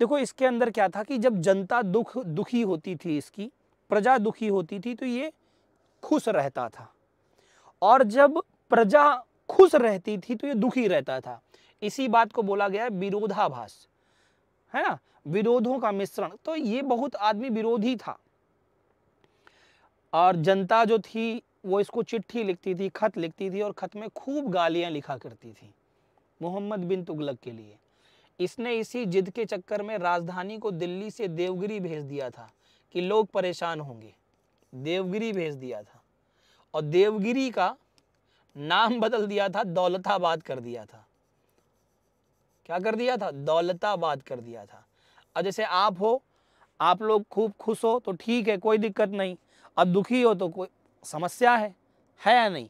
देखो इसके अंदर क्या था कि जब जनता दुख दुखी होती थी इसकी प्रजा दुखी होती थी तो ये खुश रहता था और जब प्रजा खुश रहती थी तो ये दुखी रहता था इसी बात को बोला गया है विरोधाभास है ना विरोधों का मिश्रण तो ये बहुत आदमी विरोधी था और जनता जो थी वो इसको चिट्ठी लिखती थी खत लिखती थी और खत में खूब गालियां लिखा करती थी मोहम्मद बिन तुगलक के लिए इसने इसी जिद के चक्कर में राजधानी को दिल्ली से देवगिरी भेज दिया था कि लोग परेशान होंगे देवगिरी भेज दिया था और देवगिरी का नाम बदल दिया था दौलताबाद कर दिया था क्या कर दिया था दौलताबाद कर दिया था अब जैसे आप हो आप लोग खूब खुश हो तो ठीक है कोई दिक्कत नहीं अब दुखी हो तो कोई समस्या है है या नहीं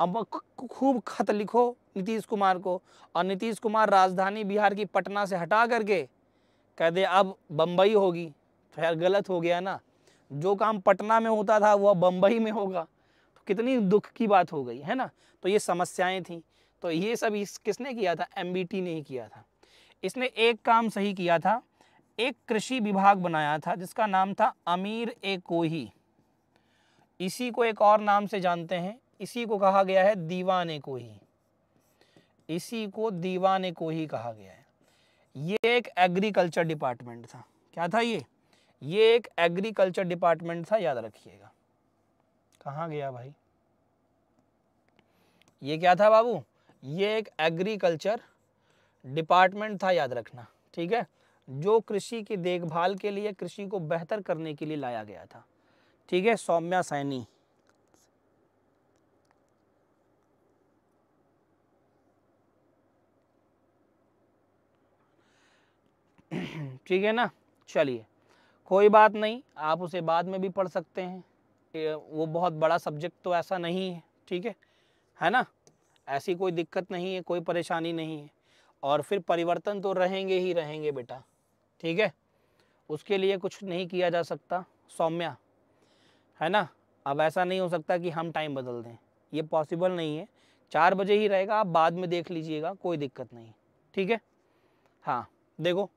अब खूब खत लिखो नीतीश कुमार को और नीतीश कुमार राजधानी बिहार की पटना से हटा करके कह दे अब बम्बई होगी तो यार गलत हो गया ना जो काम पटना में होता था वह बम्बई में होगा तो कितनी दुख की बात हो गई है ना तो ये समस्याएं थी तो ये सब इस किसने किया था एम ने ही किया था इसने एक काम सही किया था एक कृषि विभाग बनाया था जिसका नाम था अमीर ए कोही इसी को एक और नाम से जानते हैं इसी को कहा गया है दीवान ए कोही इसी को दीवाने को ही कहा गया है ये एक एग्रीकल्चर डिपार्टमेंट था क्या था ये ये एक एग्रीकल्चर डिपार्टमेंट था याद रखिएगा कहा गया भाई ये क्या था बाबू ये एक एग्रीकल्चर डिपार्टमेंट था याद रखना ठीक है जो कृषि की देखभाल के लिए कृषि को बेहतर करने के लिए लाया गया था ठीक है सौम्या सैनी ठीक है ना चलिए कोई बात नहीं आप उसे बाद में भी पढ़ सकते हैं वो बहुत बड़ा सब्जेक्ट तो ऐसा नहीं है ठीक है है ना ऐसी कोई दिक्कत नहीं है कोई परेशानी नहीं है और फिर परिवर्तन तो रहेंगे ही रहेंगे बेटा ठीक है उसके लिए कुछ नहीं किया जा सकता सौम्या है ना अब ऐसा नहीं हो सकता कि हम टाइम बदल दें ये पॉसिबल नहीं है चार बजे ही रहेगा आप बाद में देख लीजिएगा कोई दिक्कत नहीं ठीक है हाँ देखो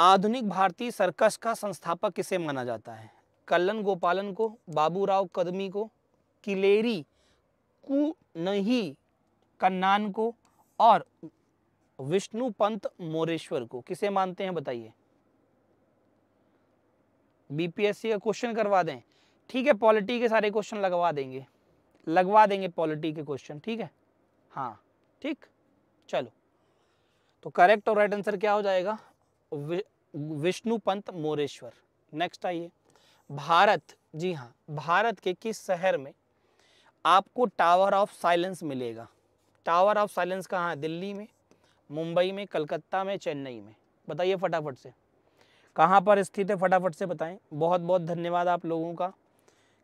आधुनिक भारतीय सर्कस का संस्थापक किसे माना जाता है कल्लन गोपालन को बाबूराव कदमी को किलेरी नहीं कन्नान को और विष्णु पंत मोरेश्वर को किसे मानते हैं बताइए बीपीएससी का क्वेश्चन करवा दें ठीक है पॉलिटी के सारे क्वेश्चन लगवा देंगे लगवा देंगे पॉलिटी के क्वेश्चन ठीक है हाँ ठीक चलो तो करेक्ट और राइट आंसर क्या हो जाएगा विष्णु विष्णुपंत मोरेश्वर नेक्स्ट आइए भारत जी हाँ भारत के किस शहर में आपको टावर ऑफ साइलेंस मिलेगा टावर ऑफ साइलेंस कहाँ है दिल्ली में मुंबई में कलकत्ता में चेन्नई में बताइए फटाफट से कहाँ पर स्थित है फटाफट से बताएं बहुत बहुत धन्यवाद आप लोगों का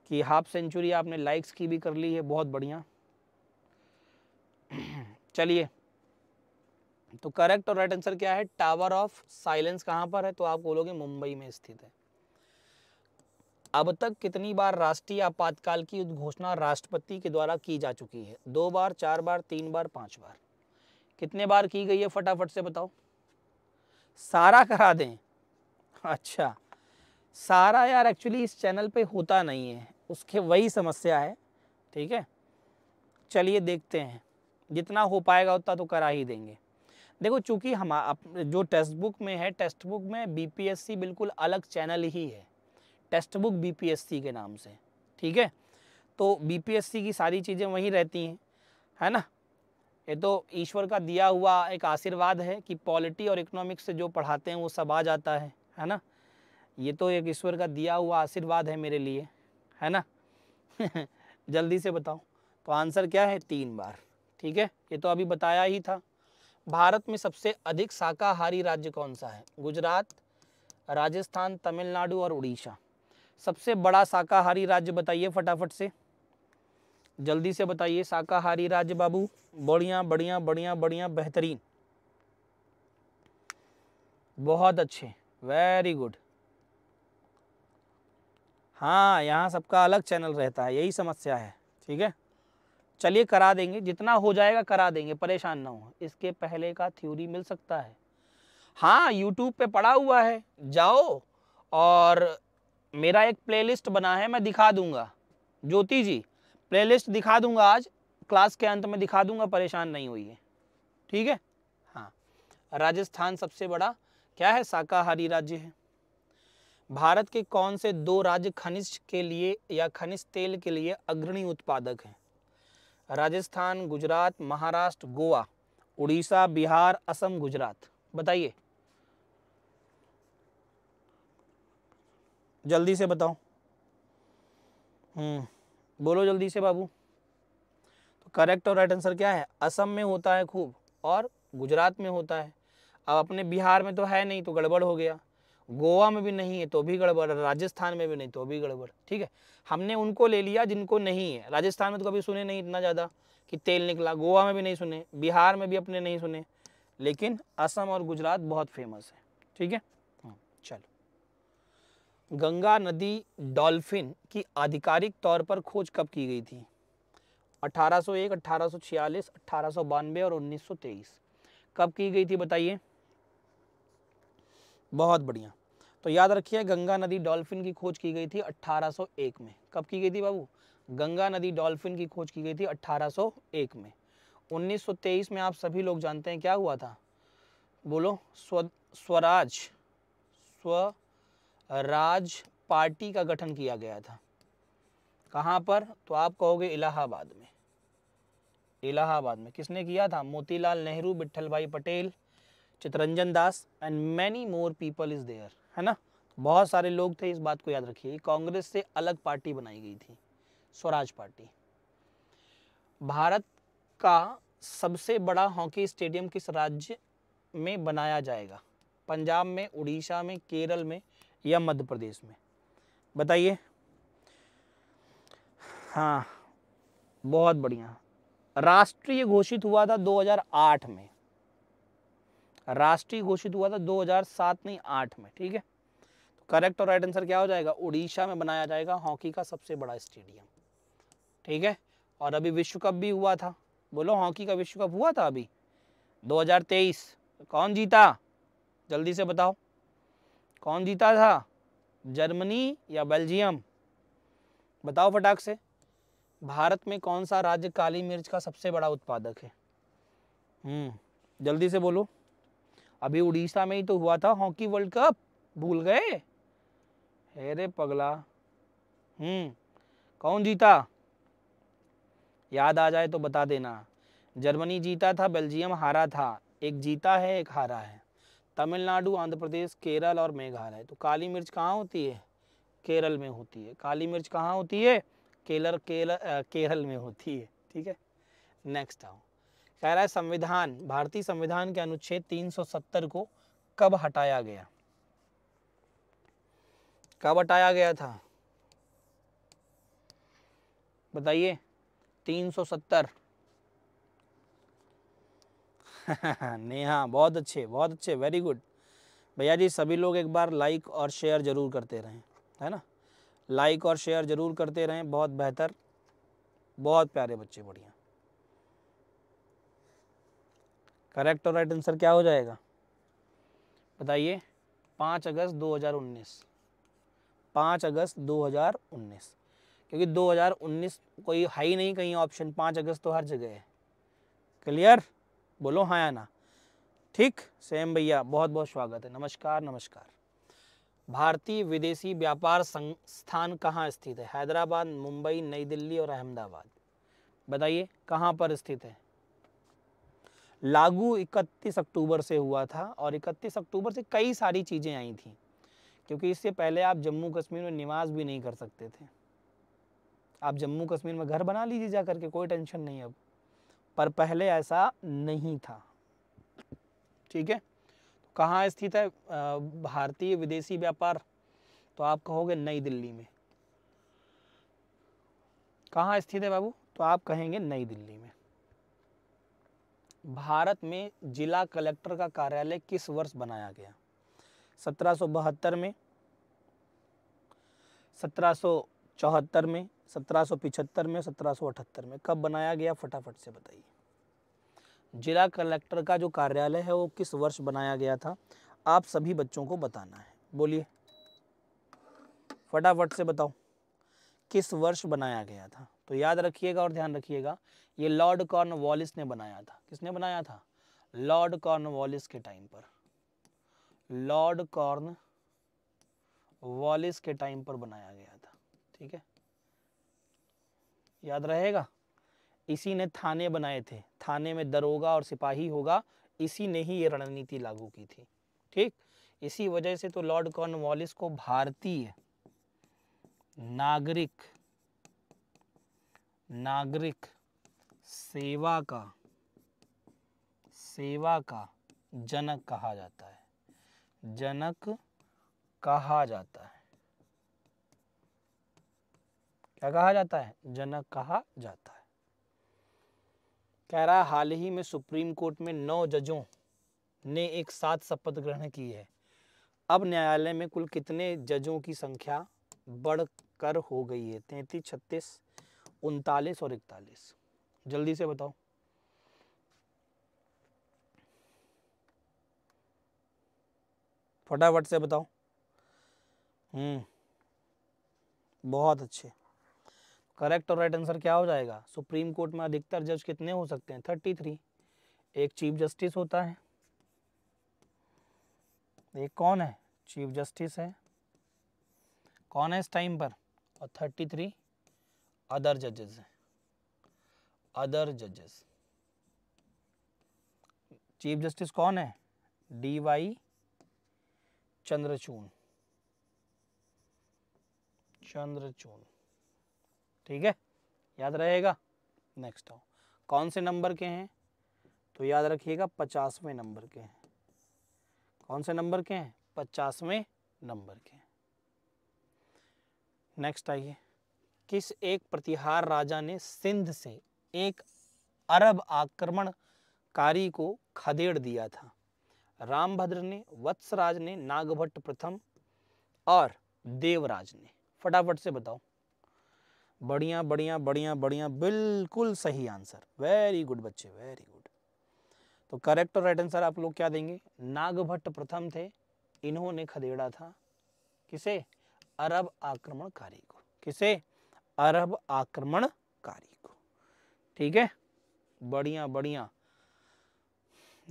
कि हाफ सेंचुरी आपने लाइक्स की भी कर ली है बहुत बढ़िया चलिए तो करेक्ट और राइट आंसर क्या है टावर ऑफ साइलेंस कहाँ पर है तो आप बोलोगे मुंबई में स्थित है अब तक कितनी बार राष्ट्रीय आपातकाल की घोषणा राष्ट्रपति के द्वारा की जा चुकी है दो बार चार बार तीन बार पांच बार कितने बार की गई है फटाफट से बताओ सारा करा दें अच्छा सारा यार एक्चुअली इस चैनल पे होता नहीं है उसके वही समस्या है ठीक है चलिए देखते हैं जितना हो पाएगा उतना तो करा ही देंगे देखो चूंकि हम जो टेक्स्ट बुक में है टेक्स्ट बुक में बीपीएससी बिल्कुल अलग चैनल ही है टेक्स्ट बुक बीपीएससी के नाम से ठीक है तो बीपीएससी की सारी चीज़ें वहीं रहती हैं है ना ये तो ईश्वर का दिया हुआ एक आशीर्वाद है कि पॉलिटी और इकोनॉमिक्स से जो पढ़ाते हैं वो सब आ जाता है है ना ये तो एक ईश्वर का दिया हुआ आशीर्वाद है मेरे लिए है ना जल्दी से बताओ तो आंसर क्या है तीन बार ठीक है ये तो अभी बताया ही था भारत में सबसे अधिक शाकाहारी राज्य कौन सा है गुजरात राजस्थान तमिलनाडु और उड़ीसा सबसे बड़ा शाकाहारी राज्य बताइए फटाफट से जल्दी से बताइए शाकाहारी राज्य बाबू बढ़िया बढ़िया बढ़िया बढ़िया बेहतरीन बहुत अच्छे वेरी गुड हाँ यहाँ सबका अलग चैनल रहता है यही समस्या है ठीक है चलिए करा देंगे जितना हो जाएगा करा देंगे परेशान ना हो इसके पहले का थ्योरी मिल सकता है हाँ यूट्यूब पे पड़ा हुआ है जाओ और मेरा एक प्लेलिस्ट बना है मैं दिखा दूंगा ज्योति जी प्लेलिस्ट दिखा दूंगा आज क्लास के अंत में दिखा दूंगा परेशान नहीं होइए ठीक है हाँ राजस्थान सबसे बड़ा क्या है शाकाहारी राज्य है भारत के कौन से दो राज्य खनिज के लिए या खनिज तेल के लिए अग्रणी उत्पादक हैं राजस्थान गुजरात महाराष्ट्र गोवा उड़ीसा बिहार असम गुजरात बताइए जल्दी से बताओ हम्म बोलो जल्दी से बाबू तो करेक्ट और राइट आंसर क्या है असम में होता है खूब और गुजरात में होता है अब अपने बिहार में तो है नहीं तो गड़बड़ हो गया गोवा में भी नहीं है तो भी गड़बड़ राजस्थान में भी नहीं तो भी गड़बड़ ठीक है हमने उनको ले लिया जिनको नहीं है राजस्थान में तो कभी सुने नहीं इतना ज़्यादा कि तेल निकला गोवा में भी नहीं सुने बिहार में भी अपने नहीं सुने लेकिन असम और गुजरात बहुत फेमस है ठीक है हाँ, चलो गंगा नदी डॉल्फिन की आधिकारिक तौर पर खोज कब की गई थी 1801, 1846, 1892 और 1923 कब की गई थी बताइए बहुत बढ़िया तो याद रखिए गंगा नदी डॉल्फिन की खोज की गई थी 1801 में कब की गई थी बाबू गंगा नदी डॉल्फिन की खोज की गई थी 1801 में 1923 में आप सभी लोग जानते हैं क्या हुआ था बोलो स्व स्वराज स्वराज पार्टी का गठन किया गया था कहाँ पर तो आप कहोगे इलाहाबाद में इलाहाबाद में किसने किया था Motilal Nehru Vithal Bhai Patel Chittaranjan Das and many more people is there है ना बहुत सारे लोग थे इस बात को याद रखिए कांग्रेस से अलग पार्टी बनाई गई थी स्वराज पार्टी भारत का सबसे बड़ा हॉकी स्टेडियम किस राज्य में बनाया जाएगा पंजाब में उड़ीसा में केरल में या मध्य प्रदेश में बताइए हाँ बहुत बढ़िया राष्ट्रीय घोषित हुआ था 2008 में राष्ट्रीय घोषित हुआ था 2007 नहीं 8 में ठीक है तो करेक्ट और राइट आंसर क्या हो जाएगा उड़ीसा में बनाया जाएगा हॉकी का सबसे बड़ा स्टेडियम ठीक है और अभी विश्व कप भी हुआ था बोलो हॉकी का विश्व कप हुआ था अभी 2023 कौन जीता जल्दी से बताओ कौन जीता था जर्मनी या बेल्जियम बताओ फटाक से भारत में कौन सा राज्य काली मिर्च का सबसे बड़ा उत्पादक है हम्म जल्दी से बोलो अभी उड़ीसा में ही तो हुआ था हॉकी वर्ल्ड कप भूल गए अरे पगला हम्म कौन जीता याद आ जाए तो बता देना जर्मनी जीता था बेल्जियम हारा था एक जीता है एक हारा है तमिलनाडु आंध्र प्रदेश केरल और मेघालय तो काली मिर्च कहाँ होती है केरल में होती है काली मिर्च कहाँ होती है केलर केरल केरल में होती है ठीक है नेक्स्ट आओ कह रहा है संविधान भारतीय संविधान के अनुच्छेद 370 को कब हटाया गया कब हटाया गया था बताइए 370 नेहा बहुत अच्छे बहुत अच्छे वेरी गुड भैया जी सभी लोग एक बार लाइक और शेयर ज़रूर करते रहें है ना लाइक और शेयर ज़रूर करते रहें बहुत बेहतर बहुत प्यारे बच्चे बढ़िया करेक्ट और राइट आंसर क्या हो जाएगा बताइए पाँच अगस्त 2019 पाँच अगस्त 2019 क्योंकि 2019 कोई है ही नहीं कहीं ऑप्शन पाँच अगस्त तो हर जगह है क्लियर बोलो हाँ या ना ठीक सेम भैया बहुत बहुत स्वागत है नमस्कार नमस्कार भारतीय विदेशी व्यापार संस्थान कहाँ स्थित है हैदराबाद मुंबई नई दिल्ली और अहमदाबाद बताइए कहाँ पर स्थित है लागू 31 अक्टूबर से हुआ था और 31 अक्टूबर से कई सारी चीज़ें आई थी क्योंकि इससे पहले आप जम्मू कश्मीर में निवास भी नहीं कर सकते थे आप जम्मू कश्मीर में घर बना लीजिए जा करके कोई टेंशन नहीं अब पर पहले ऐसा नहीं था ठीक है तो कहाँ स्थित है भारतीय विदेशी व्यापार तो आप कहोगे नई दिल्ली में कहाँ स्थित है बाबू तो आप कहेंगे नई दिल्ली में भारत में जिला कलेक्टर का कार्यालय किस वर्ष बनाया गया सत्रह में सत्रह में सत्रह में सत्रह में कब बनाया गया फटाफट से बताइए जिला कलेक्टर का जो कार्यालय है वो किस वर्ष बनाया गया था आप सभी बच्चों को बताना है बोलिए फटाफट से बताओ किस वर्ष बनाया गया था तो याद रखिएगा और ध्यान रखिएगा ये लॉर्ड कॉर्नवॉलिस ने बनाया था किसने बनाया था लॉर्ड कॉर्नवॉलिस के टाइम पर लॉर्ड कॉर्न वॉलिस के टाइम पर बनाया गया था ठीक है याद रहेगा इसी ने थाने बनाए थे थाने में दरोगा और सिपाही होगा इसी ने ही ये रणनीति लागू की थी ठीक इसी वजह से तो लॉर्ड कॉर्न वॉलिस को भारतीय नागरिक नागरिक सेवा का सेवा का जनक कहा जाता है जनक कहा जाता है क्या कहा जाता है जनक कहा जाता है कह रहा हाल ही में सुप्रीम कोर्ट में नौ जजों ने एक साथ शपथ ग्रहण की है अब न्यायालय में कुल कितने जजों की संख्या बढ़कर हो गई है तैतीस छत्तीस उनतालीस और इकतालीस जल्दी से बताओ फटाफट से बताओ हम्म बहुत अच्छे करेक्ट और राइट आंसर क्या हो जाएगा सुप्रीम कोर्ट में अधिकतर जज कितने हो सकते हैं थर्टी थ्री एक चीफ जस्टिस होता है एक कौन है चीफ जस्टिस है कौन है इस टाइम पर और थर्टी थ्री अदर जजेस हैं अदर जजेस चीफ जस्टिस कौन है डी वाई चंद्रचून चंद्रचून ठीक है याद रहेगा नेक्स्ट आओ कौन से नंबर के हैं तो याद रखिएगा पचासवें नंबर के हैं कौन से नंबर के हैं पचासवें नंबर के हैं नेक्स्ट आइए किस एक प्रतिहार राजा ने सिंध से एक अरब आक्रमणकारी को खदेड़ दिया था रामभद्र ने वत्सराज ने नागभट्ट प्रथम और देवराज ने फटाफट से बताओ बढ़िया बढ़िया बढ़िया बढ़िया बिल्कुल सही आंसर वेरी गुड बच्चे वेरी गुड तो करेक्ट और राइट आंसर आप लोग क्या देंगे नागभट्ट प्रथम थे इन्होंने खदेड़ा था किसे अरब आक्रमणकारी को किसे अरब आक्रमणकारी ठीक है बढ़िया बढ़िया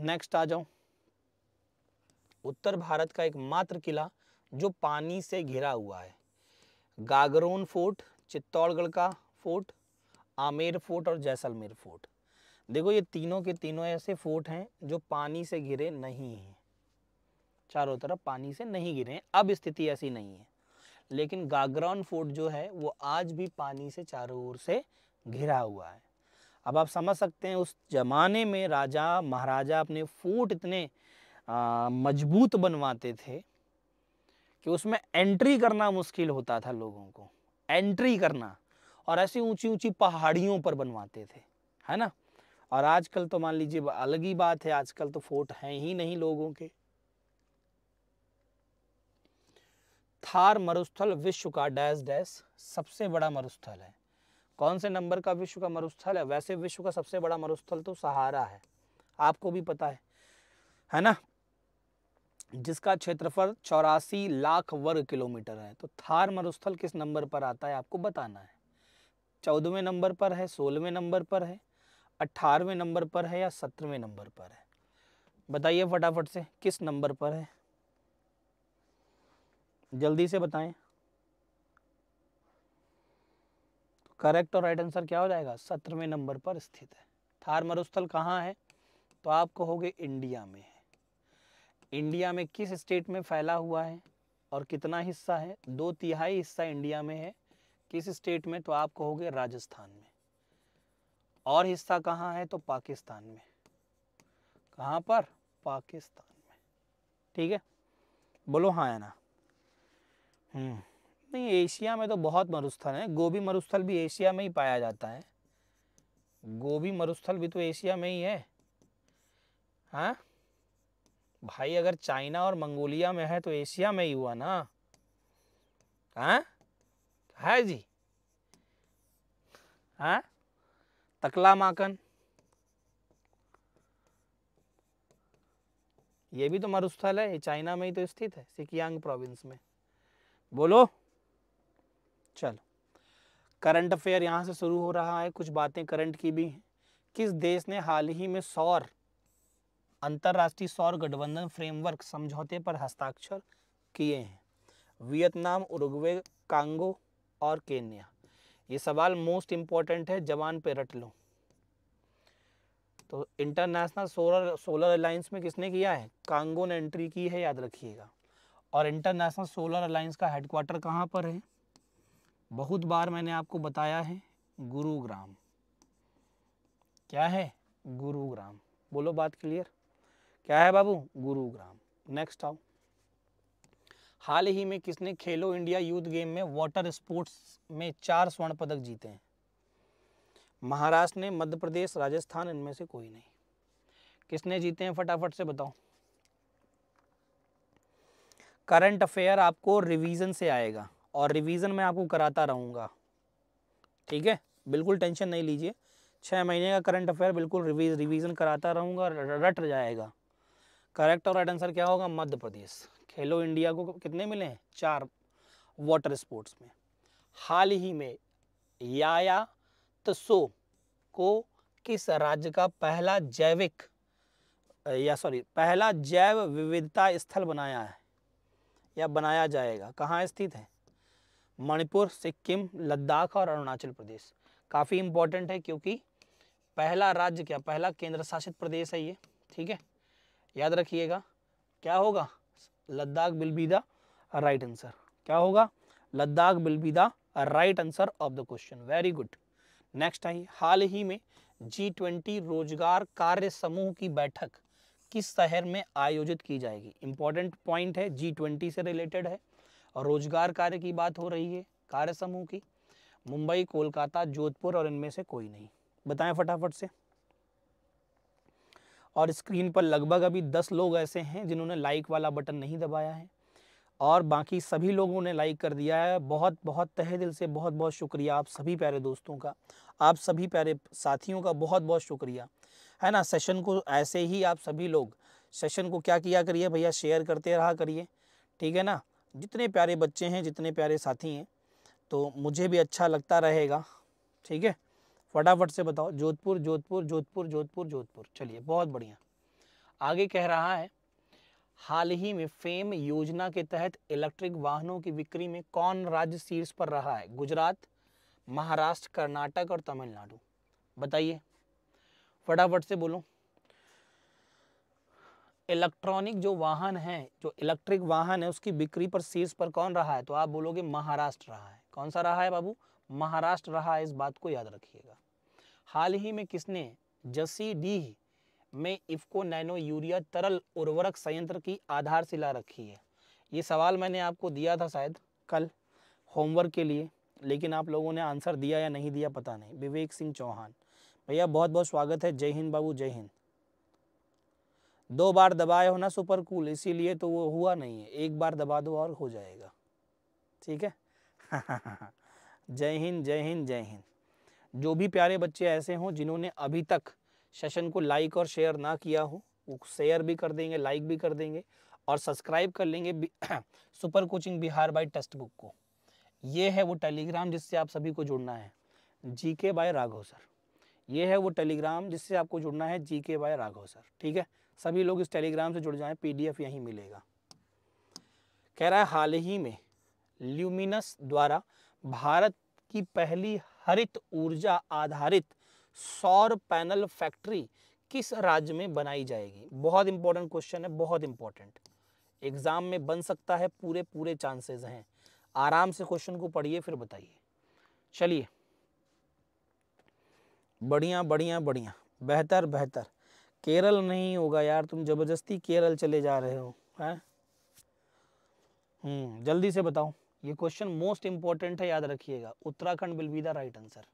नेक्स्ट आ जाओ उत्तर भारत का एक मात्र किला जो पानी से घिरा हुआ है गागरोन फोर्ट चित्तौड़गढ़ का फोर्ट आमेर फोर्ट और जैसलमेर फोर्ट देखो ये तीनों के तीनों ऐसे फोर्ट हैं जो पानी से घिरे नहीं हैं चारों तरफ पानी से नहीं घिरे हैं अब स्थिति ऐसी नहीं है लेकिन गागरोन फोर्ट जो है वो आज भी पानी से चारों ओर से घिरा हुआ है अब आप समझ सकते हैं उस ज़माने में राजा महाराजा अपने फूट इतने मजबूत बनवाते थे कि उसमें एंट्री करना मुश्किल होता था लोगों को एंट्री करना और ऐसी ऊंची ऊंची पहाड़ियों पर बनवाते थे है ना और आजकल तो मान लीजिए अलग ही बात है आजकल तो फोर्ट हैं ही नहीं लोगों के थार मरुस्थल विश्व का डैश डैश सबसे बड़ा मरुस्थल है कौन से नंबर का विश्व का मरुस्थल है वैसे विश्व का सबसे बड़ा मरुस्थल तो सहारा है आपको भी पता है है ना जिसका क्षेत्रफल चौरासी लाख वर्ग किलोमीटर है तो थार मरुस्थल किस नंबर पर आता है आपको बताना है चौदहवें नंबर पर है सोलहवें नंबर पर है अट्ठारहवें नंबर पर है या सत्रहवें नंबर पर है बताइए फटाफट से किस नंबर पर है जल्दी से बताएं करेक्ट और राइट आंसर क्या हो जाएगा सत्रहवें नंबर पर स्थित है थार मरुस्थल कहाँ है तो आप कहोगे इंडिया में है इंडिया में किस स्टेट में फैला हुआ है और कितना हिस्सा है दो तिहाई हिस्सा इंडिया में है किस स्टेट में तो आप कहोगे राजस्थान में और हिस्सा कहाँ है तो पाकिस्तान में कहाँ पर पाकिस्तान में ठीक है बोलो हाँ ना हम्म नहीं एशिया में तो बहुत मरुस्थल हैं गोभी मरुस्थल भी एशिया में ही पाया जाता है गोभी मरुस्थल भी तो एशिया में ही है हाँ भाई अगर चाइना और मंगोलिया में है तो एशिया में ही हुआ ना हाँ है जी हाँ तकला माकन ये भी तो मरुस्थल है ये चाइना में ही तो स्थित है सिकियांग प्रोविंस में बोलो चलो करंट अफेयर यहाँ से शुरू हो रहा है कुछ बातें करंट की भी हैं किस देश ने हाल ही में सौर अंतर्राष्ट्रीय सौर गठबंधन फ्रेमवर्क समझौते पर हस्ताक्षर किए हैं वियतनाम उरुग्वे कांगो और केन्या ये सवाल मोस्ट इम्पॉर्टेंट है जवान पे रट लो तो इंटरनेशनल सोलर सोलर अलायंस में किसने किया है कांगो ने एंट्री की है याद रखिएगा और इंटरनेशनल सोलर अलायंस का हेडक्वार्टर कहाँ पर है बहुत बार मैंने आपको बताया है गुरुग्राम क्या है गुरुग्राम बोलो बात क्लियर क्या है बाबू गुरुग्राम नेक्स्ट आओ हाल ही में किसने खेलो इंडिया यूथ गेम में वाटर स्पोर्ट्स में चार स्वर्ण पदक जीते हैं महाराष्ट्र ने मध्य प्रदेश राजस्थान इनमें से कोई नहीं किसने जीते हैं फटाफट से बताओ करंट अफेयर आपको रिवीजन से आएगा और रिवीज़न मैं आपको कराता रहूँगा ठीक है बिल्कुल टेंशन नहीं लीजिए छः महीने का करंट अफेयर बिल्कुल रिवीज रिवीजन कराता रहूँगा रट जाएगा करेक्ट और राइट आंसर क्या होगा मध्य प्रदेश खेलो इंडिया को कितने मिले हैं चार वाटर स्पोर्ट्स में हाल ही में याया तसो को किस राज्य का पहला जैविक या सॉरी पहला जैव विविधता स्थल बनाया है या बनाया जाएगा कहाँ स्थित है मणिपुर सिक्किम लद्दाख और अरुणाचल प्रदेश काफ़ी इंपॉर्टेंट है क्योंकि पहला राज्य क्या पहला केंद्र शासित प्रदेश है ये ठीक है याद रखिएगा क्या होगा Ladakh will be the right answer क्या होगा Ladakh will be the right answer of the question very good next आई हाल ही में जी ट्वेंटी रोजगार कार्य समूह की बैठक किस शहर में आयोजित की जाएगी इंपॉर्टेंट पॉइंट है जी ट्वेंटी से रिलेटेड है और रोजगार कार्य की बात हो रही है कार्य समूह की मुंबई कोलकाता जोधपुर और इनमें से कोई नहीं बताएं फटाफट से और स्क्रीन पर लगभग अभी दस लोग ऐसे हैं जिन्होंने लाइक वाला बटन नहीं दबाया है और बाकी सभी लोगों ने लाइक कर दिया है बहुत बहुत तहे दिल से बहुत बहुत शुक्रिया आप सभी प्यारे दोस्तों का आप सभी प्यारे साथियों का बहुत बहुत शुक्रिया है ना सेशन को ऐसे ही आप सभी लोग सेशन को क्या किया करिए भैया शेयर करते रहा करिए ठीक है ना जितने प्यारे बच्चे हैं जितने प्यारे साथी हैं तो मुझे भी अच्छा लगता रहेगा ठीक है फटाफट से बताओ जोधपुर जोधपुर जोधपुर जोधपुर जोधपुर चलिए बहुत बढ़िया आगे कह रहा है हाल ही में फेम योजना के तहत इलेक्ट्रिक वाहनों की बिक्री में कौन राज्य शीर्ष पर रहा है गुजरात महाराष्ट्र कर्नाटक और तमिलनाडु बताइए फटाफट से बोलो इलेक्ट्रॉनिक जो वाहन है जो इलेक्ट्रिक वाहन है उसकी बिक्री पर शीर्ष पर कौन रहा है तो आप बोलोगे महाराष्ट्र रहा है कौन सा रहा है बाबू महाराष्ट्र रहा है इस बात को याद रखिएगा हाल ही में किसने जसी डी में इफको नैनो यूरिया तरल उर्वरक संयंत्र की आधारशिला रखी है ये सवाल मैंने आपको दिया था शायद कल होमवर्क के लिए लेकिन आप लोगों ने आंसर दिया या नहीं दिया पता नहीं विवेक सिंह चौहान भैया बहुत बहुत स्वागत है जय हिंद बाबू जय हिंद दो बार दबाए हो ना सुपर कूल इसीलिए तो वो हुआ नहीं है एक बार दबा दो और हो जाएगा ठीक है जय हिंद जय हिंद जय हिंद जो भी प्यारे बच्चे ऐसे हों जिन्होंने अभी तक सेशन को लाइक और शेयर ना किया हो वो शेयर भी कर देंगे लाइक भी कर देंगे और सब्सक्राइब कर लेंगे super coaching Bihar by text book को ये है वो टेलीग्राम जिससे आप सभी को जुड़ना है जी के बाय राघव सर ये है वो टेलीग्राम जिससे आपको जुड़ना है जी के बाय राघव सर ठीक है सभी लोग इस टेलीग्राम से जुड़ जाएं पीडीएफ यहीं मिलेगा कह रहा है हाल ही में ल्यूमिनस द्वारा भारत की पहली हरित ऊर्जा आधारित सौर पैनल फैक्ट्री किस राज्य में बनाई जाएगी बहुत इंपॉर्टेंट क्वेश्चन है बहुत इंपॉर्टेंट एग्जाम में बन सकता है पूरे पूरे चांसेस हैं आराम से क्वेश्चन को पढ़िए फिर बताइए चलिए बढ़िया बढ़िया बढ़िया बेहतर बेहतर केरल नहीं होगा यार तुम ज़बरदस्ती केरल चले जा रहे हो हम्म जल्दी से बताओ ये क्वेश्चन मोस्ट इंपॉर्टेंट है याद रखिएगा Uttarakhand will be the right answer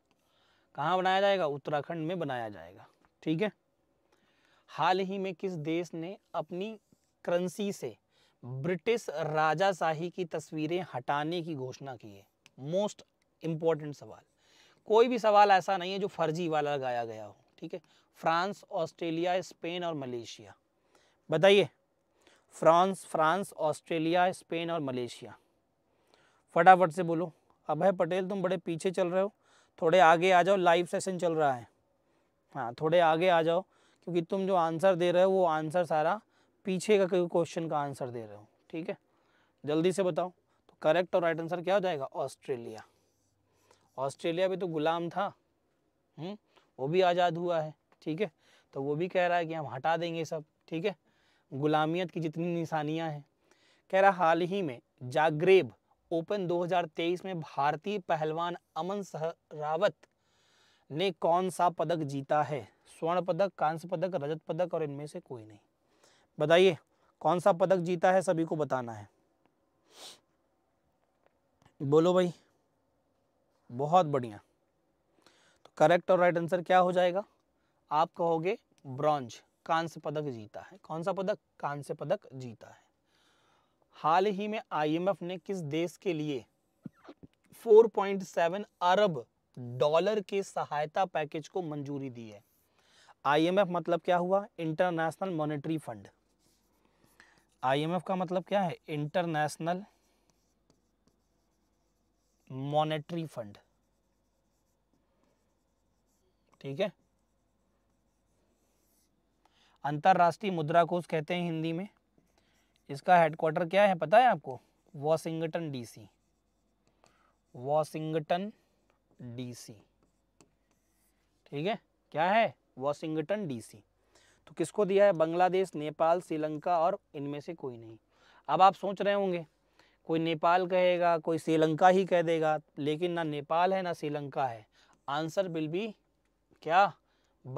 कहा बनाया जाएगा उत्तराखंड में बनाया जाएगा ठीक है हाल ही में किस देश ने अपनी करंसी से ब्रिटिश राजाशाही की तस्वीरें हटाने की घोषणा की है मोस्ट इंपॉर्टेंट सवाल कोई भी सवाल ऐसा नहीं है जो फर्जी वाला लगाया गया हो ठीक है फ्रांस ऑस्ट्रेलिया स्पेन और मलेशिया बताइए फ्रांस फ्रांस ऑस्ट्रेलिया स्पेन और मलेशिया फटाफट से बोलो अभय पटेल तुम बड़े पीछे चल रहे हो थोड़े आगे आ जाओ लाइव सेशन चल रहा है हाँ थोड़े आगे आ जाओ क्योंकि तुम जो आंसर दे रहे हो वो आंसर सारा पीछे का क्वेश्चन का आंसर दे रहे हो ठीक है जल्दी से बताओ तो करेक्ट और राइट आंसर क्या हो जाएगा ऑस्ट्रेलिया ऑस्ट्रेलिया भी तो गुलाम था हुँ? हम्म, वो भी आज़ाद हुआ है ठीक है तो वो भी कह रहा है कि हम हटा देंगे सब ठीक है गुलामियत की जितनी निशानियां हैं कह रहा हाल ही में जागरेब ओपन 2023 में भारतीय पहलवान अमन सहरावत ने कौन सा पदक जीता है स्वर्ण पदक कांस्य पदक रजत पदक और इनमें से कोई नहीं बताइए कौन सा पदक जीता है सभी को बताना है बोलो भाई बहुत बढ़िया तो करेक्ट और राइट आंसर क्या हो जाएगा आप कहोगे ब्रॉन्ज कांस्य पदक जीता है कौन सा पदक कांस्य पदक जीता है हाल ही में आईएमएफ ने किस देश के लिए 4.7 अरब डॉलर के सहायता पैकेज को मंजूरी दी है आईएमएफ मतलब क्या हुआ इंटरनेशनल मॉनेटरी फंड आईएमएफ का मतलब क्या है इंटरनेशनल मॉनेटरी फंड ठीक है अंतर्राष्ट्रीय मुद्रा कोष कहते हैं हिंदी में इसका हेडक्वार्टर क्या है पता है आपको वॉशिंगटन डीसी वॉशिंगटन डीसी ठीक है क्या है वॉशिंगटन डीसी तो किसको दिया है बांग्लादेश नेपाल श्रीलंका और इनमें से कोई नहीं अब आप सोच रहे होंगे कोई नेपाल कहेगा कोई श्रीलंका ही कह देगा लेकिन ना नेपाल है ना श्रीलंका है आंसर विल बी क्या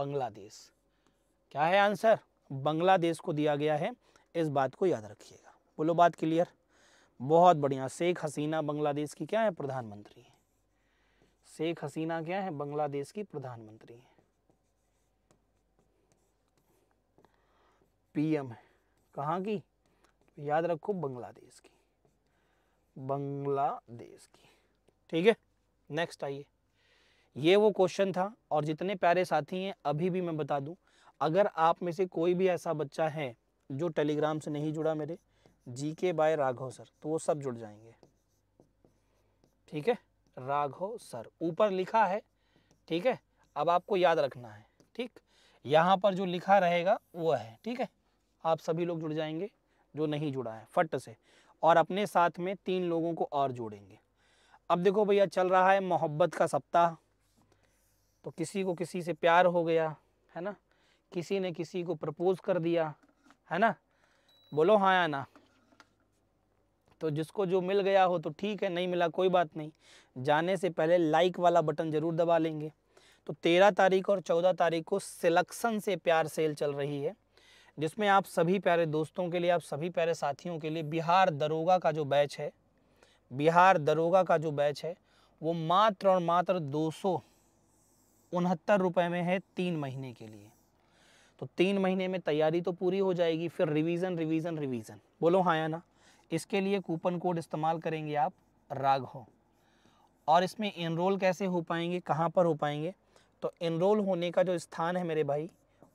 बांग्लादेश क्या है आंसर बांग्लादेश को दिया गया है इस बात को याद रखिएगा बोलो बात क्लियर बहुत बढ़िया शेख हसीना बांग्लादेश की क्या है प्रधानमंत्री है शेख हसीना क्या है बांग्लादेश की प्रधानमंत्री है पीएम है कहाँ की याद रखो बांग्लादेश की बांग्लादेश की ठीक है नेक्स्ट आइए ये वो क्वेश्चन था और जितने प्यारे साथी हैं अभी भी मैं बता दूं अगर आप में से कोई भी ऐसा बच्चा है जो टेलीग्राम से नहीं जुड़ा मेरे जी के बाय राघव सर तो वो सब जुड़ जाएंगे ठीक है राघव सर ऊपर लिखा है ठीक है अब आपको याद रखना है ठीक यहाँ पर जो लिखा रहेगा वो है ठीक है आप सभी लोग जुड़ जाएंगे जो नहीं जुड़ा है फट से और अपने साथ में तीन लोगों को और जोड़ेंगे अब देखो भैया चल रहा है मोहब्बत का सप्ताह तो किसी को किसी से प्यार हो गया है ना किसी ने किसी को प्रपोज कर दिया है ना बोलो हाँ या ना तो जिसको जो मिल गया हो तो ठीक है नहीं मिला कोई बात नहीं जाने से पहले लाइक वाला बटन ज़रूर दबा लेंगे तो तेरह तारीख और चौदह तारीख को सिलेक्शन से प्यार सेल चल रही है जिसमें आप सभी प्यारे दोस्तों के लिए आप सभी प्यारे साथियों के लिए बिहार दरोगा का जो बैच है बिहार दरोगा का जो बैच है वो मात्र और मात्र दो सौ उनहत्तर रुपये में है तीन महीने के लिए तो तीन महीने में तैयारी तो पूरी हो जाएगी फिर रिवीजन रिवीजन रिवीजन बोलो हाँ या ना इसके लिए कूपन कोड इस्तेमाल करेंगे आप राघव और इसमें इनरोल कैसे हो पाएंगे कहाँ पर हो पाएंगे तो इनरोल होने का जो स्थान है मेरे भाई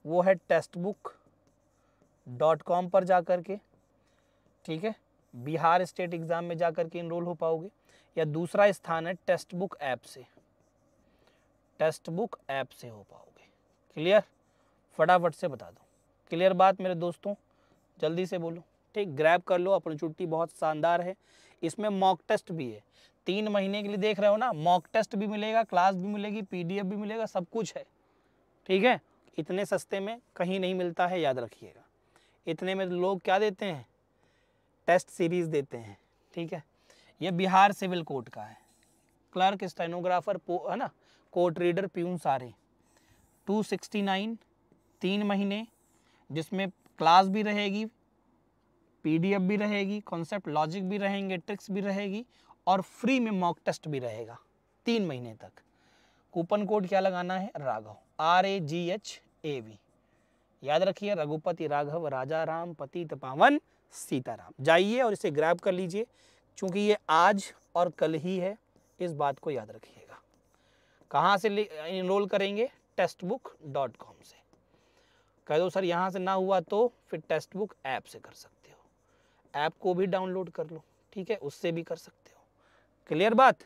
वो है टेस्ट बुक डॉट कॉम पर जा कर के ठीक है बिहार स्टेट एग्ज़ाम में जा कर के इनरोल हो पाओगे या दूसरा स्थान है टेस्ट बुक ऐप से टेस्ट बुक ऐप से हो पाओगे क्लियर फटाफट से बता दो क्लियर बात मेरे दोस्तों जल्दी से बोलो ठीक ग्रैब कर लो अपनी छुट्टी बहुत शानदार है इसमें मॉक टेस्ट भी है तीन महीने के लिए देख रहे हो ना मॉक टेस्ट भी मिलेगा क्लास भी मिलेगी पीडीएफ भी मिलेगा सब कुछ है ठीक है इतने सस्ते में कहीं नहीं मिलता है याद रखिएगा इतने में लोग क्या देते हैं टेस्ट सीरीज़ देते हैं ठीक है ये बिहार सिविल कोर्ट का है क्लर्क स्टेनोग्राफर है ना कोर्ट रीडर पीऊन सारे टू सिक्सटी नाइन तीन महीने जिसमें क्लास भी रहेगी पीडीएफ भी रहेगी कॉन्सेप्ट लॉजिक भी रहेंगे ट्रिक्स भी रहेगी और फ्री में मॉक टेस्ट भी रहेगा तीन महीने तक कूपन कोड क्या लगाना है Raghav R A G H A V याद रखिए रघुपति राघव राजा राम पति तपावन सीताराम जाइए और इसे ग्रैब कर लीजिए क्योंकि ये आज और कल ही है इस बात को याद रखिएगा कहाँ से इनरोल करेंगे टेस्ट बुक डॉट कॉम से कह दो सर यहाँ से ना हुआ तो फिर टेक्स्ट बुक ऐप से कर सकते हो ऐप को भी डाउनलोड कर लो ठीक है उससे भी कर सकते हो क्लियर बात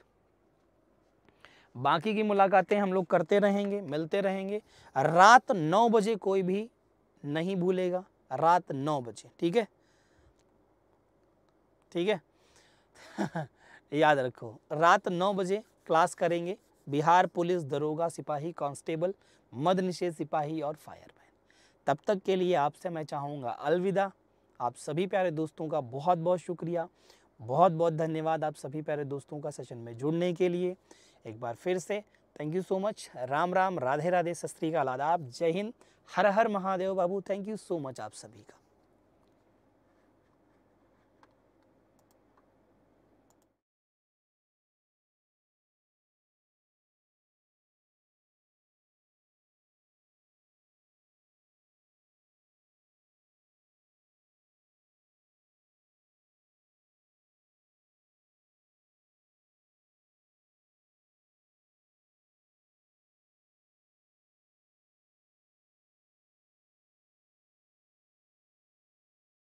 बाकी की मुलाकातें हम लोग करते रहेंगे मिलते रहेंगे रात नौ बजे कोई भी नहीं भूलेगा रात नौ बजे ठीक है ठीक है याद रखो रात नौ बजे क्लास करेंगे बिहार पुलिस दरोगा सिपाही कांस्टेबल मद निषेध सिपाही और फायर तब तक के लिए आपसे मैं चाहूँगा अलविदा आप सभी प्यारे दोस्तों का बहुत बहुत शुक्रिया बहुत बहुत धन्यवाद आप सभी प्यारे दोस्तों का सेशन में जुड़ने के लिए एक बार फिर से thank you so much Ram Ram Radhe Radhe सस्त्री का आदाब जय हिंद हर हर महादेव बाबू थैंक यू सो मच आप सभी का